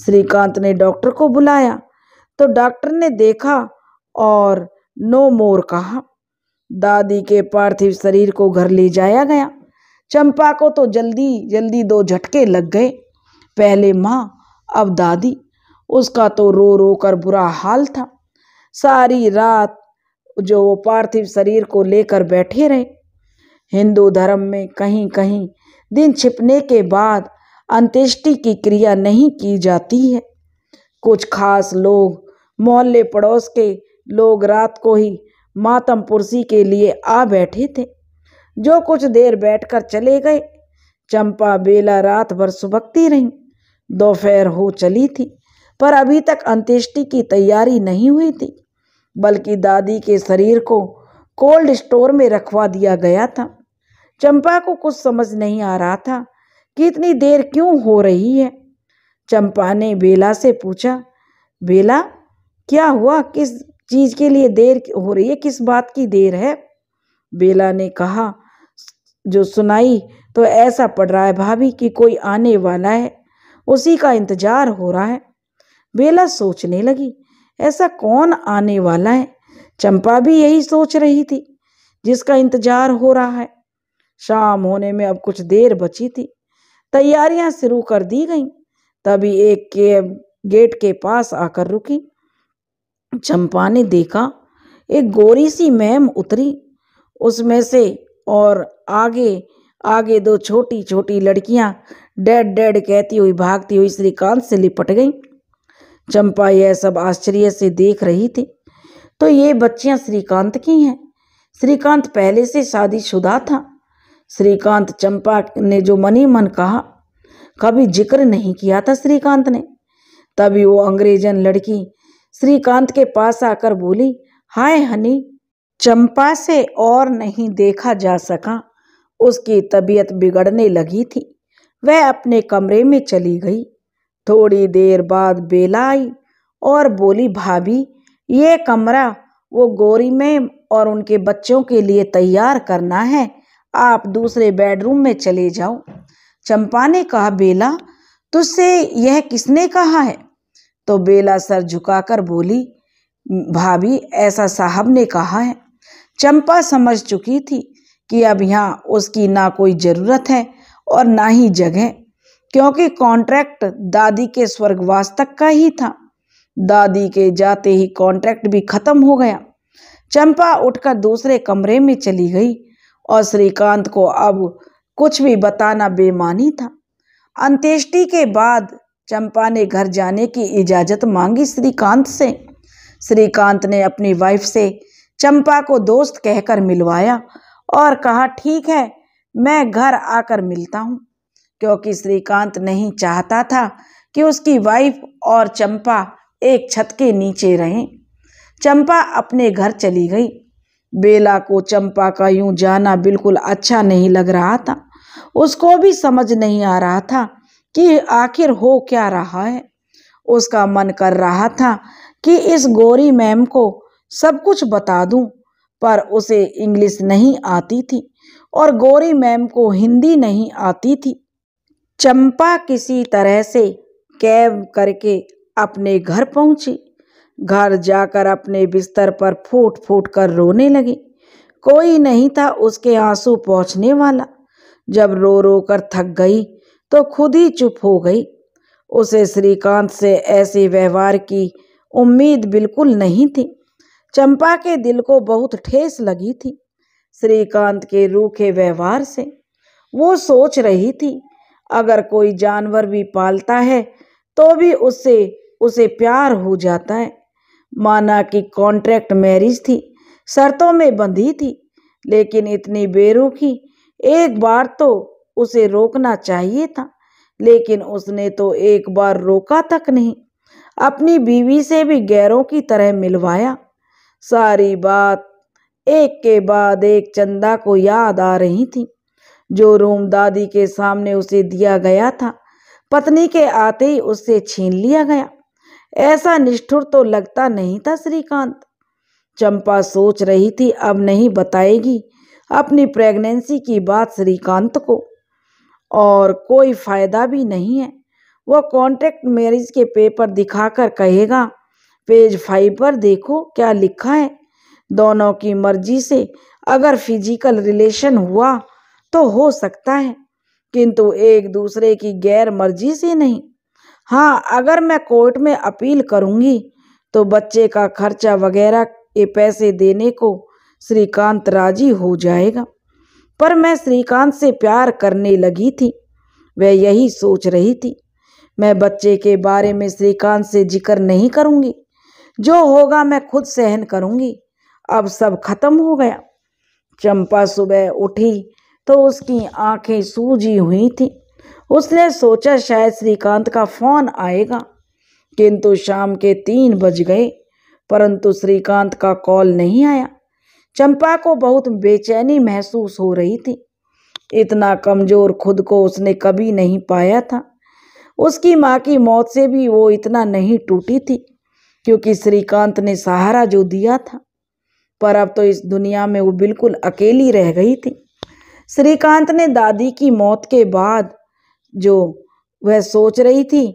श्रीकांत ने डॉक्टर को बुलाया तो डॉक्टर ने देखा और नो मोर कहा दादी के पार्थिव शरीर को घर ले जाया गया चंपा को तो जल्दी जल्दी दो झटके लग गए पहले माँ अब दादी उसका तो रो रो कर बुरा हाल था सारी रात जो वो पार्थिव शरीर को लेकर बैठे रहे हिंदू धर्म में कहीं कहीं दिन छिपने के बाद अंत्येष्टि की क्रिया नहीं की जाती है कुछ खास लोग मोहल्ले पड़ोस के लोग रात को ही मातम पुरसी के लिए आ बैठे थे जो कुछ देर बैठकर चले गए चंपा बेला रात भर सुबकती रहीं दोपहर हो चली थी पर अभी तक अंत्येष्टि की तैयारी नहीं हुई थी बल्कि दादी के शरीर को कोल्ड स्टोर में रखवा दिया गया था चंपा को कुछ समझ नहीं आ रहा था कि इतनी देर क्यों हो रही है चंपा ने बेला से पूछा बेला क्या हुआ किस चीज़ के लिए देर हो रही है किस बात की देर है बेला ने कहा जो सुनाई तो ऐसा पड़ रहा है भाभी कि कोई आने वाला है उसी का इंतज़ार हो रहा है बेला सोचने लगी ऐसा कौन आने वाला है चंपा भी यही सोच रही थी जिसका इंतजार हो रहा है शाम होने में अब कुछ देर बची थी तैयारियां शुरू कर दी गईं तभी एक के गेट के पास आकर रुकी चंपा ने देखा एक गोरी सी मैम उतरी उसमें से और आगे आगे दो छोटी छोटी लड़कियां डेड डेड कहती हुई भागती हुई श्रीकांत से लिपट गईं चंपा यह सब आश्चर्य से देख रही थी तो ये बच्चियां श्रीकांत की हैं श्रीकांत पहले से शादीशुदा था श्रीकांत चंपा ने जो मनी मन कहा कभी जिक्र नहीं किया था श्रीकांत ने तभी वो अंग्रेजन लड़की श्रीकांत के पास आकर बोली हाय हनी चंपा से और नहीं देखा जा सका उसकी तबीयत बिगड़ने लगी थी वह अपने कमरे में चली गई थोड़ी देर बाद बेला आई और बोली भाभी ये कमरा वो गौरी मैम और उनके बच्चों के लिए तैयार करना है आप दूसरे बेडरूम में चले जाओ चंपा ने कहा बेला तुझसे यह किसने कहा है तो बेला सर झुकाकर बोली भाभी ऐसा साहब ने कहा है चंपा समझ चुकी थी कि अब यहाँ उसकी ना कोई ज़रूरत है और ना ही जगह क्योंकि कॉन्ट्रैक्ट दादी के स्वर्गवास तक का ही था दादी के जाते ही कॉन्ट्रैक्ट भी खत्म हो गया चंपा उठकर दूसरे कमरे में चली गई और श्रीकांत को अब कुछ भी बताना बेमानी था अंत्येष्टि के बाद चंपा ने घर जाने की इजाज़त मांगी श्रीकांत से श्रीकांत ने अपनी वाइफ से चंपा को दोस्त कहकर मिलवाया और कहा ठीक है मैं घर आकर मिलता हूँ क्योंकि श्रीकांत नहीं चाहता था कि उसकी वाइफ और चंपा एक छत के नीचे रहें चंपा अपने घर चली गई बेला को चंपा का यूं जाना बिल्कुल अच्छा नहीं लग रहा था उसको भी समझ नहीं आ रहा था कि आखिर हो क्या रहा है उसका मन कर रहा था कि इस गोरी मैम को सब कुछ बता दूं पर उसे इंग्लिश नहीं आती थी और गोरी मैम को हिंदी नहीं आती थी चंपा किसी तरह से कैब करके अपने घर पहुंची घर जाकर अपने बिस्तर पर फूट फूट कर रोने लगी कोई नहीं था उसके आंसू पहुंचने वाला जब रो रो कर थक गई तो खुद ही चुप हो गई उसे श्रीकांत से ऐसे व्यवहार की उम्मीद बिल्कुल नहीं थी चंपा के दिल को बहुत ठेस लगी थी श्रीकांत के रूखे व्यवहार से वो सोच रही थी अगर कोई जानवर भी पालता है तो भी उससे उसे प्यार हो जाता है माना कि कॉन्ट्रैक्ट मैरिज थी शर्तों में बंधी थी लेकिन इतनी बेरुखी एक बार तो उसे रोकना चाहिए था लेकिन उसने तो एक बार रोका तक नहीं अपनी बीवी से भी गैरों की तरह मिलवाया सारी बात एक के बाद एक चंदा को याद आ रही थी जो रूम दादी के सामने उसे दिया गया था पत्नी के आते ही उससे छीन लिया गया ऐसा निष्ठुर तो लगता नहीं था श्रीकांत चंपा सोच रही थी अब नहीं बताएगी अपनी प्रेगनेंसी की बात श्रीकांत को और कोई फायदा भी नहीं है वह कॉन्ट्रैक्ट मैरिज के पेपर दिखाकर कहेगा पेज फाइव पर देखो क्या लिखा है दोनों की मर्जी से अगर फिजिकल रिलेशन हुआ तो हो सकता है किंतु एक दूसरे की गैर मर्जी से नहीं हाँ अगर मैं कोर्ट में अपील करूंगी तो बच्चे का खर्चा वगैरह के पैसे देने को श्रीकांत राजी हो जाएगा पर मैं श्रीकांत से प्यार करने लगी थी वह यही सोच रही थी मैं बच्चे के बारे में श्रीकांत से जिक्र नहीं करूँगी जो होगा मैं खुद सहन करूंगी अब सब खत्म हो गया चंपा सुबह उठी तो उसकी आंखें सूजी हुई थी उसने सोचा शायद श्रीकांत का फोन आएगा किंतु शाम के तीन बज गए परंतु श्रीकांत का कॉल नहीं आया चंपा को बहुत बेचैनी महसूस हो रही थी इतना कमज़ोर खुद को उसने कभी नहीं पाया था उसकी माँ की मौत से भी वो इतना नहीं टूटी थी क्योंकि श्रीकांत ने सहारा जो दिया था पर अब तो इस दुनिया में वो बिल्कुल अकेली रह गई थी श्रीकांत ने दादी की मौत के बाद जो वह सोच रही थी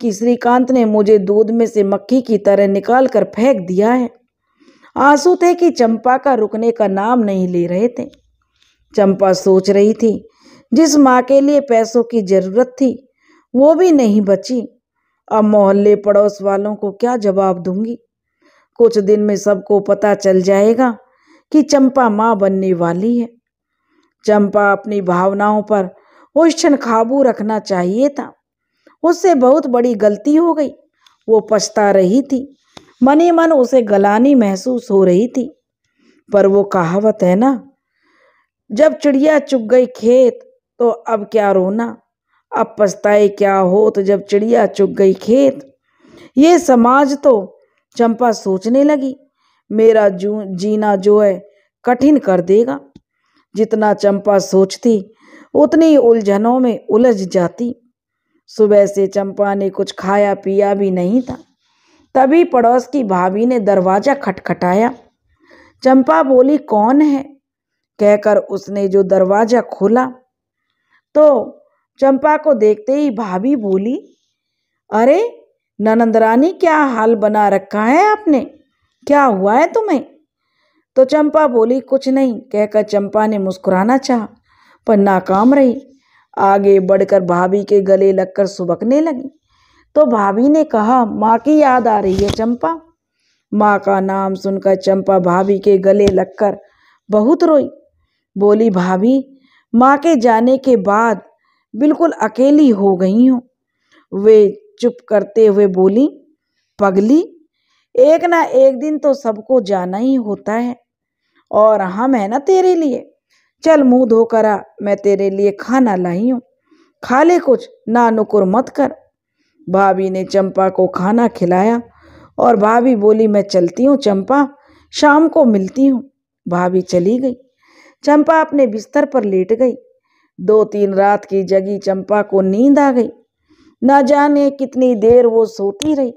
कि श्रीकांत ने मुझे दूध में से मक्खी की तरह निकाल कर फेंक दिया है आंसू थे कि चंपा का रुकने का नाम नहीं ले रहे थे चंपा सोच रही थी जिस माँ के लिए पैसों की जरूरत थी वो भी नहीं बची अब मोहल्ले पड़ोस वालों को क्या जवाब दूंगी कुछ दिन में सबको पता चल जाएगा कि चंपा माँ बनने वाली है चंपा अपनी भावनाओं पर उस क्षण काबू रखना चाहिए था उससे बहुत बड़ी गलती हो गई वो पछता रही थी मन ही मन उसे गलानी महसूस हो रही थी पर वो कहावत है ना जब चिड़िया चुग गई खेत तो अब क्या रोना अब पछताए क्या हो तो जब चिड़िया चुग गई खेत ये समाज तो चंपा सोचने लगी मेरा जू जीना जो है कठिन कर देगा जितना चंपा सोचती उतनी उलझनों में उलझ जाती सुबह से चंपा ने कुछ खाया पिया भी नहीं था तभी पड़ोस की भाभी ने दरवाज़ा खटखटाया चंपा बोली कौन है कहकर उसने जो दरवाज़ा खोला तो चंपा को देखते ही भाभी बोली अरे ननंद रानी क्या हाल बना रखा है आपने क्या हुआ है तुम्हें तो चंपा बोली कुछ नहीं कहकर चंपा ने मुस्कुराना चाह पर नाकाम रही आगे बढ़कर भाभी के गले लगकर सुबकने लगी तो भाभी ने कहा माँ की याद आ रही है चंपा माँ का नाम सुनकर चंपा भाभी के गले लगकर बहुत रोई बोली भाभी माँ के जाने के बाद बिल्कुल अकेली हो गई हूँ वे चुप करते हुए बोली पगली एक ना एक दिन तो सबको जाना ही होता है और हम है ना तेरे लिए चल मुंह धोकर आ मैं तेरे लिए खाना लाई हूँ खा ले कुछ ना नुकुर मत कर भाभी ने चंपा को खाना खिलाया और भाभी बोली मैं चलती हूँ चंपा शाम को मिलती हूँ भाभी चली गई चंपा अपने बिस्तर पर लेट गई दो तीन रात की जगी चंपा को नींद आ गई ना जाने कितनी देर वो सोती रही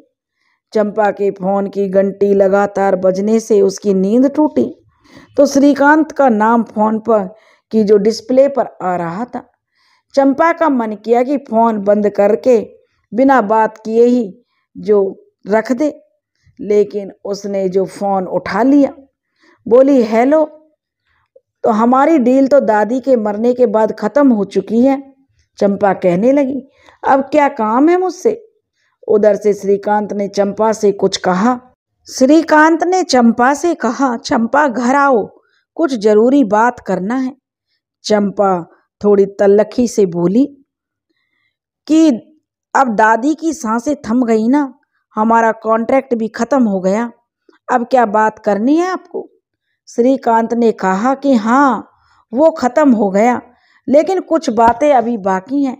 चंपा के फोन की घंटी लगातार बजने से उसकी नींद टूटी तो श्रीकांत का नाम फोन पर की जो डिस्प्ले पर आ रहा था चंपा का मन किया कि फोन बंद करके बिना बात किए ही जो रख दे लेकिन उसने जो फ़ोन उठा लिया बोली हेलो तो हमारी डील तो दादी के मरने के बाद ख़त्म हो चुकी है चंपा कहने लगी अब क्या काम है मुझसे उधर से श्रीकांत ने चंपा से कुछ कहा श्रीकांत ने चंपा से कहा चंपा घर आओ कुछ जरूरी बात करना है चंपा थोड़ी तल्लखी से बोली कि अब दादी की सांसें थम गई ना हमारा कॉन्ट्रैक्ट भी ख़त्म हो गया अब क्या बात करनी है आपको श्रीकांत ने कहा कि हाँ वो ख़त्म हो गया लेकिन कुछ बातें अभी बाकी हैं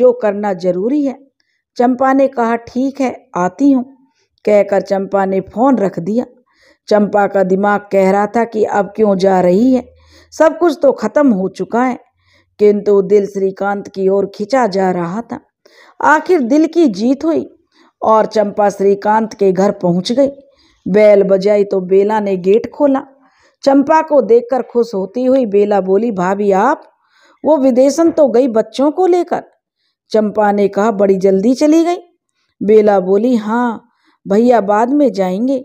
जो करना ज़रूरी है चंपा ने कहा ठीक है आती हूँ कहकर चंपा ने फोन रख दिया चंपा का दिमाग कह रहा था कि अब क्यों जा रही है सब कुछ तो खत्म हो चुका है किंतु दिल श्रीकांत की ओर खिंचा जा रहा था आखिर दिल की जीत हुई और चंपा श्रीकांत के घर पहुंच गई बैल बजाई तो बेला ने गेट खोला चंपा को देखकर खुश होती हुई बेला बोली भाभी आप वो विदेशन तो गई बच्चों को लेकर चंपा ने कहा बड़ी जल्दी चली गई बेला बोली हाँ भैया बाद में जाएंगे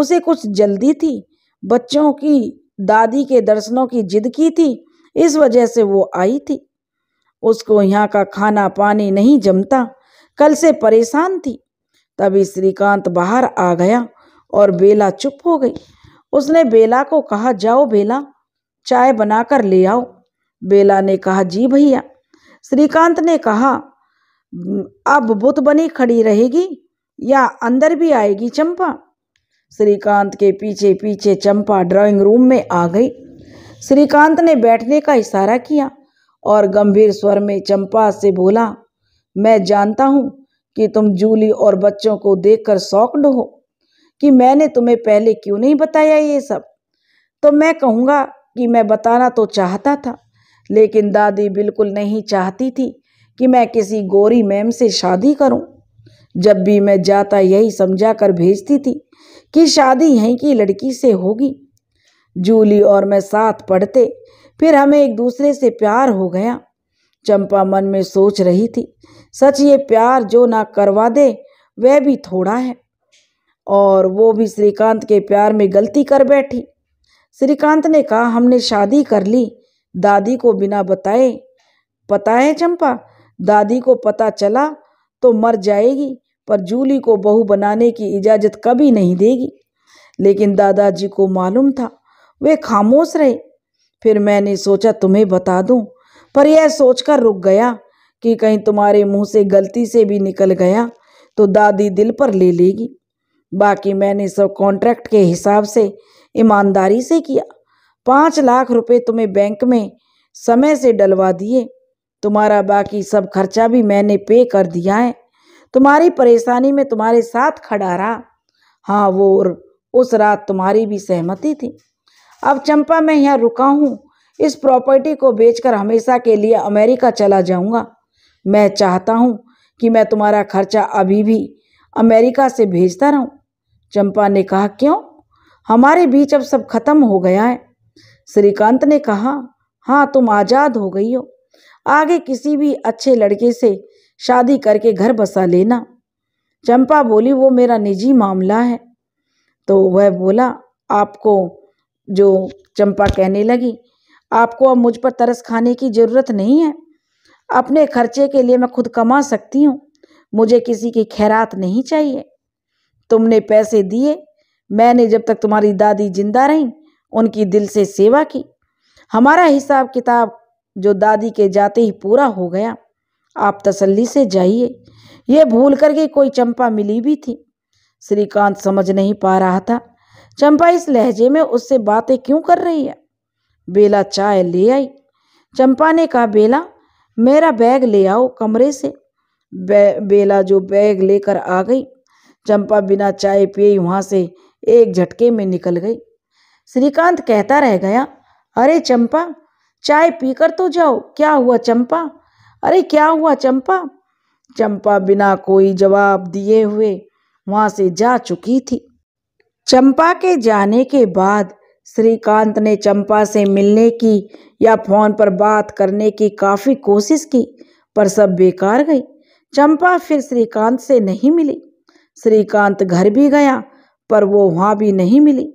उसे कुछ जल्दी थी बच्चों की दादी के दर्शनों की जिद की थी इस वजह से वो आई थी उसको यहाँ का खाना पानी नहीं जमता कल से परेशान थी तभी श्रीकांत बाहर आ गया और बेला चुप हो गई उसने बेला को कहा जाओ बेला चाय बनाकर ले आओ बेला ने कहा जी भैया श्रीकांत ने कहा अब बुत बनी खड़ी रहेगी या अंदर भी आएगी चंपा श्रीकांत के पीछे पीछे चंपा ड्राइंग रूम में आ गई श्रीकांत ने बैठने का इशारा किया और गंभीर स्वर में चंपा से बोला मैं जानता हूँ कि तुम जूली और बच्चों को देखकर शॉक्ड हो कि मैंने तुम्हें पहले क्यों नहीं बताया ये सब तो मैं कहूँगा कि मैं बताना तो चाहता था लेकिन दादी बिल्कुल नहीं चाहती थी कि मैं किसी गोरी मैम से शादी करूँ जब भी मैं जाता यही समझा कर भेजती थी कि शादी यहीं की लड़की से होगी जूली और मैं साथ पढ़ते फिर हमें एक दूसरे से प्यार हो गया चंपा मन में सोच रही थी सच ये प्यार जो ना करवा दे वह भी थोड़ा है और वो भी श्रीकांत के प्यार में गलती कर बैठी श्रीकांत ने कहा हमने शादी कर ली दादी को बिना बताए पता है चंपा दादी को पता चला तो मर जाएगी पर जूली को बहू बनाने की इजाज़त कभी नहीं देगी लेकिन दादाजी को मालूम था वे खामोश रहे फिर मैंने सोचा तुम्हें बता दूं पर यह सोचकर रुक गया कि कहीं तुम्हारे मुंह से गलती से भी निकल गया तो दादी दिल पर ले लेगी बाकी मैंने सब कॉन्ट्रैक्ट के हिसाब से ईमानदारी से किया पाँच लाख रुपए तुम्हें बैंक में समय से डलवा दिए तुम्हारा बाकी सब खर्चा भी मैंने पे कर दिया है तुम्हारी परेशानी में तुम्हारे साथ खड़ा रहा हाँ वो और उस रात तुम्हारी भी सहमति थी अब चंपा मैं यहाँ रुका हूँ इस प्रॉपर्टी को बेचकर हमेशा के लिए अमेरिका चला जाऊँगा मैं चाहता हूँ कि मैं तुम्हारा खर्चा अभी भी अमेरिका से भेजता रहूँ चंपा ने कहा क्यों हमारे बीच अब सब खत्म हो गया है श्रीकांत ने कहा हाँ तुम आज़ाद हो गई हो आगे किसी भी अच्छे लड़के से शादी करके घर बसा लेना चंपा बोली वो मेरा निजी मामला है तो वह बोला आपको जो चंपा कहने लगी आपको अब मुझ पर तरस खाने की ज़रूरत नहीं है अपने खर्चे के लिए मैं खुद कमा सकती हूँ मुझे किसी की खैरात नहीं चाहिए तुमने पैसे दिए मैंने जब तक तुम्हारी दादी जिंदा रहीं उनकी दिल से सेवा की हमारा हिसाब किताब जो दादी के जाते ही पूरा हो गया आप तसल्ली से जाइए ये भूल कर के कोई चंपा मिली भी थी श्रीकांत समझ नहीं पा रहा था चंपा इस लहजे में उससे बातें क्यों कर रही है बेला चाय ले आई चंपा ने कहा बेला मेरा बैग ले आओ कमरे से बे, बेला जो बैग लेकर आ गई चंपा बिना चाय पिए वहाँ से एक झटके में निकल गई श्रीकांत कहता रह गया अरे चंपा चाय पीकर तो जाओ क्या हुआ चंपा अरे क्या हुआ चंपा चंपा बिना कोई जवाब दिए हुए वहां से जा चुकी थी चंपा के जाने के बाद श्रीकांत ने चंपा से मिलने की या फोन पर बात करने की काफ़ी कोशिश की पर सब बेकार गई चंपा फिर श्रीकांत से नहीं मिली श्रीकांत घर भी गया पर वो वहाँ भी नहीं मिली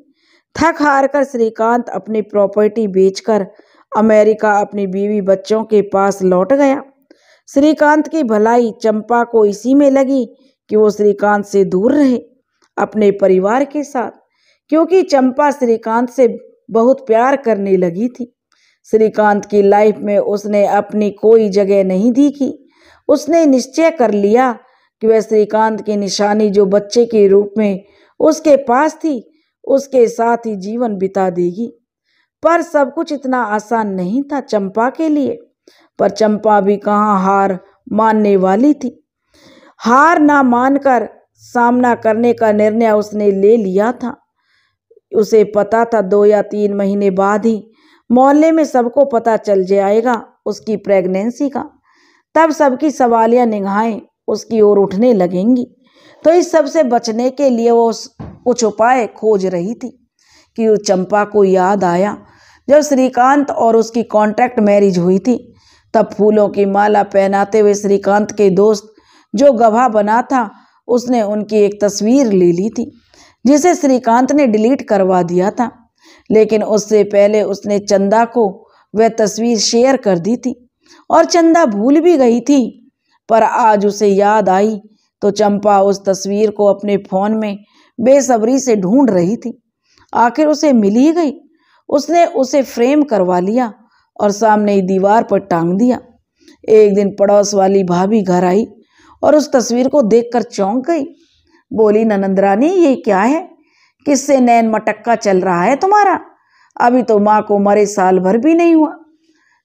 थक हार कर श्रीकांत अपनी प्रॉपर्टी बेचकर अमेरिका अपनी बीवी बच्चों के पास लौट गया श्रीकांत की भलाई चंपा को इसी में लगी कि वो श्रीकांत से दूर रहे अपने परिवार के साथ क्योंकि चंपा श्रीकांत से बहुत प्यार करने लगी थी श्रीकांत की लाइफ में उसने अपनी कोई जगह नहीं दी उसने निश्चय कर लिया कि वह श्रीकांत की निशानी जो बच्चे के रूप में उसके पास थी उसके साथ ही जीवन बिता देगी पर सब कुछ इतना आसान नहीं था चंपा के लिए पर चंपा भी कहाँ हार मानने वाली थी हार ना मानकर सामना करने का निर्णय उसने ले लिया था उसे पता था दो या तीन महीने बाद ही मोहल्ले में सबको पता चल जाएगा उसकी प्रेगनेंसी का तब सबकी सवालियाँ निगाहें उसकी ओर उठने लगेंगी तो इस सब से बचने के लिए वो कुछ उपाय खोज रही थी कि चंपा को याद आया जब श्रीकांत और उसकी कॉन्ट्रैक्ट मैरिज हुई थी तब फूलों की माला पहनाते हुए श्रीकांत के दोस्त जो गवाह बना था उसने उनकी एक तस्वीर ले ली थी जिसे श्रीकांत ने डिलीट करवा दिया था लेकिन उससे पहले उसने चंदा को वह तस्वीर शेयर कर दी थी और चंदा भूल भी गई थी पर आज उसे याद आई तो चंपा उस तस्वीर को अपने फ़ोन में बेसब्री से ढूंढ रही थी आखिर उसे मिल ही गई उसने उसे फ्रेम करवा लिया और सामने ही दीवार पर टांग दिया एक दिन पड़ोस वाली भाभी घर आई और उस तस्वीर को देखकर चौंक गई बोली ननंद रानी ये क्या है किससे नैन मटक्का चल रहा है तुम्हारा अभी तो माँ को मरे साल भर भी नहीं हुआ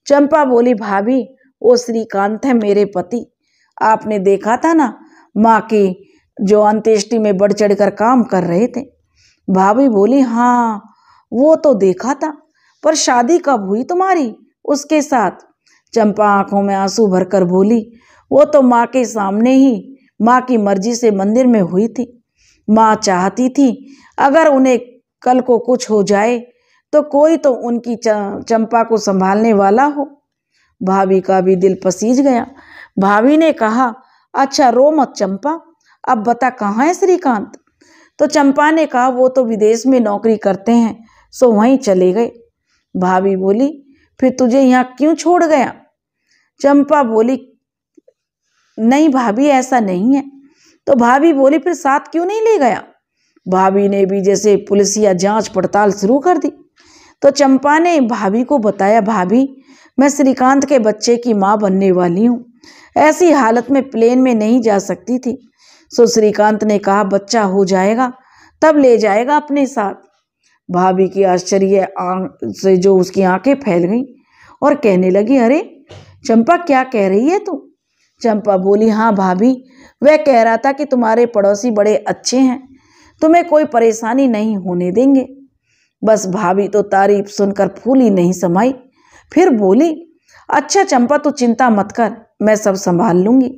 चंपा बोली भाभी वो श्रीकांत है मेरे पति आपने देखा था ना माँ की जो अंत्येष्टि में बढ़ चढ़ कर काम कर रहे थे भाभी बोली हाँ वो तो देखा था पर शादी कब हुई तुम्हारी उसके साथ चंपा आंखों में आंसू भरकर बोली वो तो माँ के सामने ही माँ की मर्जी से मंदिर में हुई थी माँ चाहती थी अगर उन्हें कल को कुछ हो जाए तो कोई तो उनकी चंपा को संभालने वाला हो भाभी का भी दिल पसीज गया भाभी ने कहा अच्छा रो मत चंपा अब बता कहाँ है श्रीकांत तो चंपा ने कहा वो तो विदेश में नौकरी करते हैं सो वहीं चले गए भाभी बोली फिर तुझे यहाँ क्यों छोड़ गया चंपा बोली नहीं भाभी ऐसा नहीं है तो भाभी बोली फिर साथ क्यों नहीं ले गया भाभी ने भी जैसे पुलिसिया जांच पड़ताल शुरू कर दी तो चंपा ने भाभी को बताया भाभी मैं श्रीकांत के बच्चे की माँ बनने वाली हूँ ऐसी हालत में प्लेन में नहीं जा सकती थी सो श्रीकांत ने कहा बच्चा हो जाएगा तब ले जाएगा अपने साथ भाभी की आश्चर्य से जो उसकी आंखें फैल गईं और कहने लगी अरे चंपा क्या कह रही है तू चंपा बोली हाँ भाभी वह कह रहा था कि तुम्हारे पड़ोसी बड़े अच्छे हैं तुम्हें कोई परेशानी नहीं होने देंगे बस भाभी तो तारीफ सुनकर फूली नहीं समाई फिर बोली अच्छा चंपा तू चिंता मत कर मैं सब संभाल लूँगी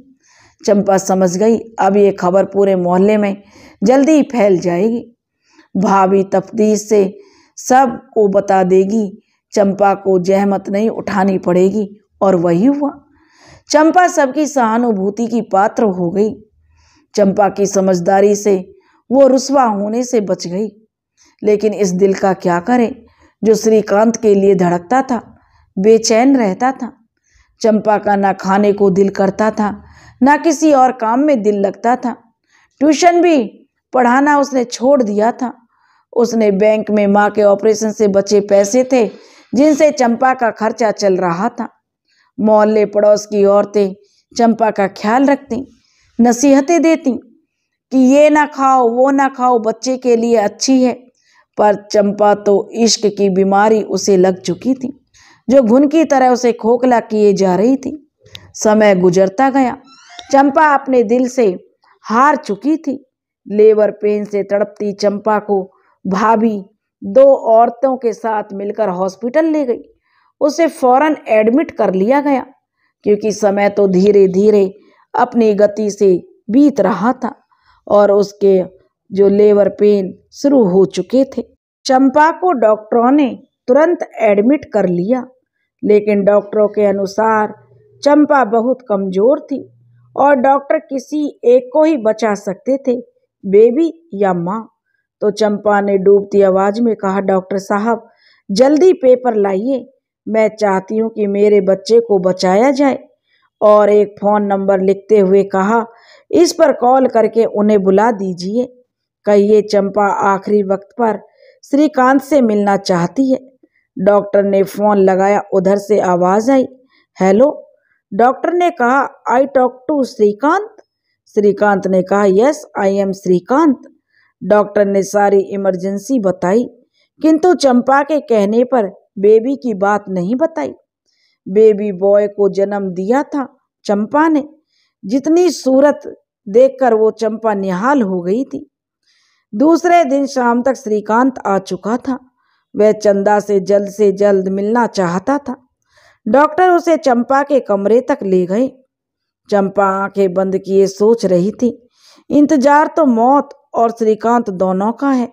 चंपा समझ गई अब ये खबर पूरे मोहल्ले में जल्दी फैल जाएगी भावी तफ्तीश से सब को बता देगी चंपा को जहमत नहीं उठानी पड़ेगी और वही हुआ चंपा सबकी सहानुभूति की पात्र हो गई चंपा की समझदारी से वो रुसवा होने से बच गई लेकिन इस दिल का क्या करें जो श्रीकांत के लिए धड़कता था बेचैन रहता था चंपा का ना खाने को दिल करता था ना किसी और काम में दिल लगता था ट्यूशन भी पढ़ाना उसने छोड़ दिया था उसने बैंक में माँ के ऑपरेशन से बचे पैसे थे जिनसे चंपा का खर्चा चल रहा था मोहल्ले पड़ोस की औरतें चंपा का ख्याल रखती नसीहतें देती कि ये ना खाओ वो ना खाओ बच्चे के लिए अच्छी है पर चंपा तो इश्क की बीमारी उसे लग चुकी थी जो घुन की तरह उसे खोखला किए जा रही थी समय गुजरता गया चंपा अपने दिल से हार चुकी थी लेबर पेन से तड़पती चंपा को भाभी दो औरतों के साथ मिलकर हॉस्पिटल ले गई उसे फौरन एडमिट कर लिया गया क्योंकि समय तो धीरे धीरे अपनी गति से बीत रहा था और उसके जो लेवर पेन शुरू हो चुके थे चंपा को डॉक्टरों ने तुरंत एडमिट कर लिया लेकिन डॉक्टरों के अनुसार चंपा बहुत कमज़ोर थी और डॉक्टर किसी एक को ही बचा सकते थे बेबी या माँ तो चंपा ने डूबती आवाज में कहा डॉक्टर साहब जल्दी पेपर लाइए मैं चाहती हूँ कि मेरे बच्चे को बचाया जाए और एक फ़ोन नंबर लिखते हुए कहा इस पर कॉल करके उन्हें बुला दीजिए कहिए चंपा आखिरी वक्त पर श्रीकांत से मिलना चाहती है डॉक्टर ने फ़ोन लगाया उधर से आवाज़ आई हेलो डॉक्टर ने कहा I talk to Srikanth Srikanth ने कहा yes I am Srikanth doctor ने सारी इमरजेंसी बताई किंतु चंपा के कहने पर बेबी की बात नहीं बताई बेबी बॉय को जन्म दिया था चंपा ने जितनी सूरत देखकर वो चंपा निहाल हो गई थी दूसरे दिन शाम तक श्रीकांत आ चुका था वह चंदा से जल्द से जल्द मिलना चाहता था डॉक्टर उसे चंपा के कमरे तक ले गए चंपा आंखें बंद किए सोच रही थी इंतजार तो मौत और श्रीकांत दोनों का है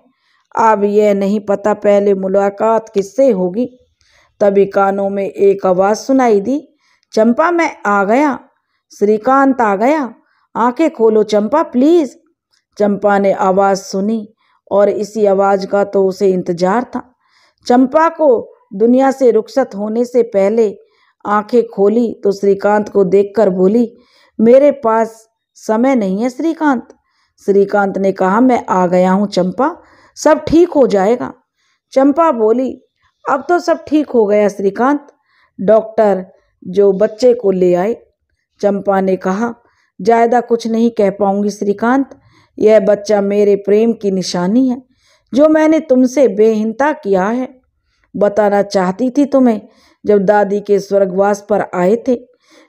अब यह नहीं पता पहले मुलाकात किससे होगी तभी कानों में एक आवाज़ सुनाई दी चंपा मैं आ गया श्रीकांत आ गया आंखें खोलो चंपा प्लीज़ चंपा ने आवाज़ सुनी और इसी आवाज़ का तो उसे इंतज़ार था चंपा को दुनिया से रुखसत होने से पहले आंखें खोली तो श्रीकांत को देखकर बोली मेरे पास समय नहीं है श्रीकांत श्रीकांत ने कहा मैं आ गया हूँ चंपा सब ठीक हो जाएगा चंपा बोली अब तो सब ठीक हो गया श्रीकांत डॉक्टर जो बच्चे को ले आए चंपा ने कहा ज़्यादा कुछ नहीं कह पाऊंगी श्रीकांत यह बच्चा मेरे प्रेम की निशानी है जो मैंने तुमसे बेहिंता किया है बताना चाहती थी तुम्हें जब दादी के स्वर्गवास पर आए थे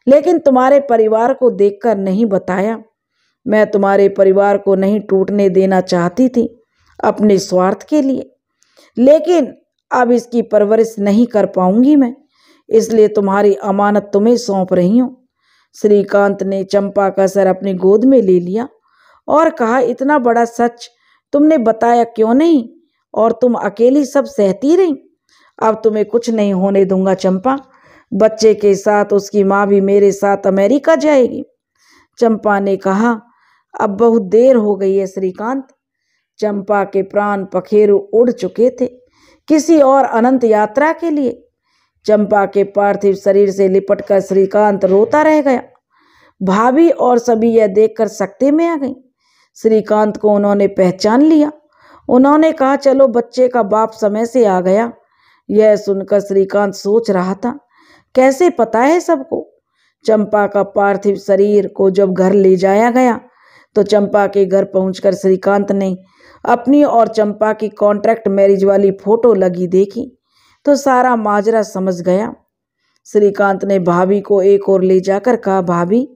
लेकिन तुम्हारे परिवार को देखकर नहीं बताया मैं तुम्हारे परिवार को नहीं टूटने देना चाहती थी अपने स्वार्थ के लिए लेकिन अब इसकी परवरिश नहीं कर पाऊंगी मैं इसलिए तुम्हारी अमानत तुम्हें सौंप रही हूँ श्रीकांत ने चंपा का सर अपनी गोद में ले लिया और कहा इतना बड़ा सच तुमने बताया क्यों नहीं और तुम अकेली सब सहती रही अब तुम्हें कुछ नहीं होने दूंगा चंपा बच्चे के साथ उसकी माँ भी मेरे साथ अमेरिका जाएगी चंपा ने कहा अब बहुत देर हो गई है श्रीकांत चंपा के प्राण पखेरु उड़ चुके थे किसी और अनंत यात्रा के लिए चंपा के पार्थिव शरीर से लिपटकर श्रीकांत रोता रह गया भाभी और सभी यह देखकर सकते में आ गई श्रीकांत को उन्होंने पहचान लिया उन्होंने कहा चलो बच्चे का बाप समय से आ गया यह सुनकर श्रीकांत सोच रहा था कैसे पता है सबको चंपा का पार्थिव शरीर को जब घर ले जाया गया तो चंपा के घर पहुंचकर श्रीकांत ने अपनी और चंपा की कॉन्ट्रैक्ट मैरिज वाली फोटो लगी देखी तो सारा माजरा समझ गया श्रीकांत ने भाभी को एक और ले जाकर कहा भाभी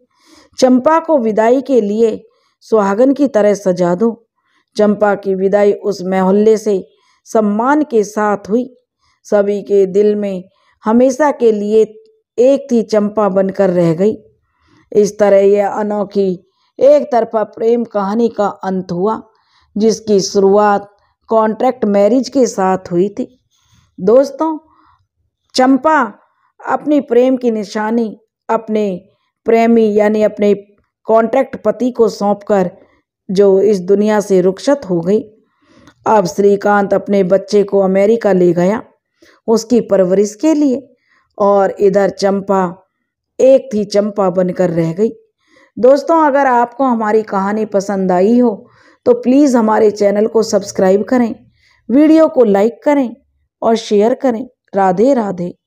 चंपा को विदाई के लिए सुहागन की तरह सजा दो चंपा की विदाई उस मोहल्ले से सम्मान के साथ हुई सभी के दिल में हमेशा के लिए एक थी चंपा बनकर रह गई इस तरह यह अनोखी एक तरफा प्रेम कहानी का अंत हुआ जिसकी शुरुआत कॉन्ट्रैक्ट मैरिज के साथ हुई थी दोस्तों चंपा अपनी प्रेम की निशानी अपने प्रेमी यानी अपने कॉन्ट्रैक्ट पति को सौंपकर जो इस दुनिया से रुखसत हो गई अब श्रीकांत अपने बच्चे को अमेरिका ले गया उसकी परवरिश के लिए और इधर चंपा एक थी चंपा बनकर रह गई दोस्तों अगर आपको हमारी कहानी पसंद आई हो तो प्लीज़ हमारे चैनल को सब्सक्राइब करें वीडियो को लाइक करें और शेयर करें राधे राधे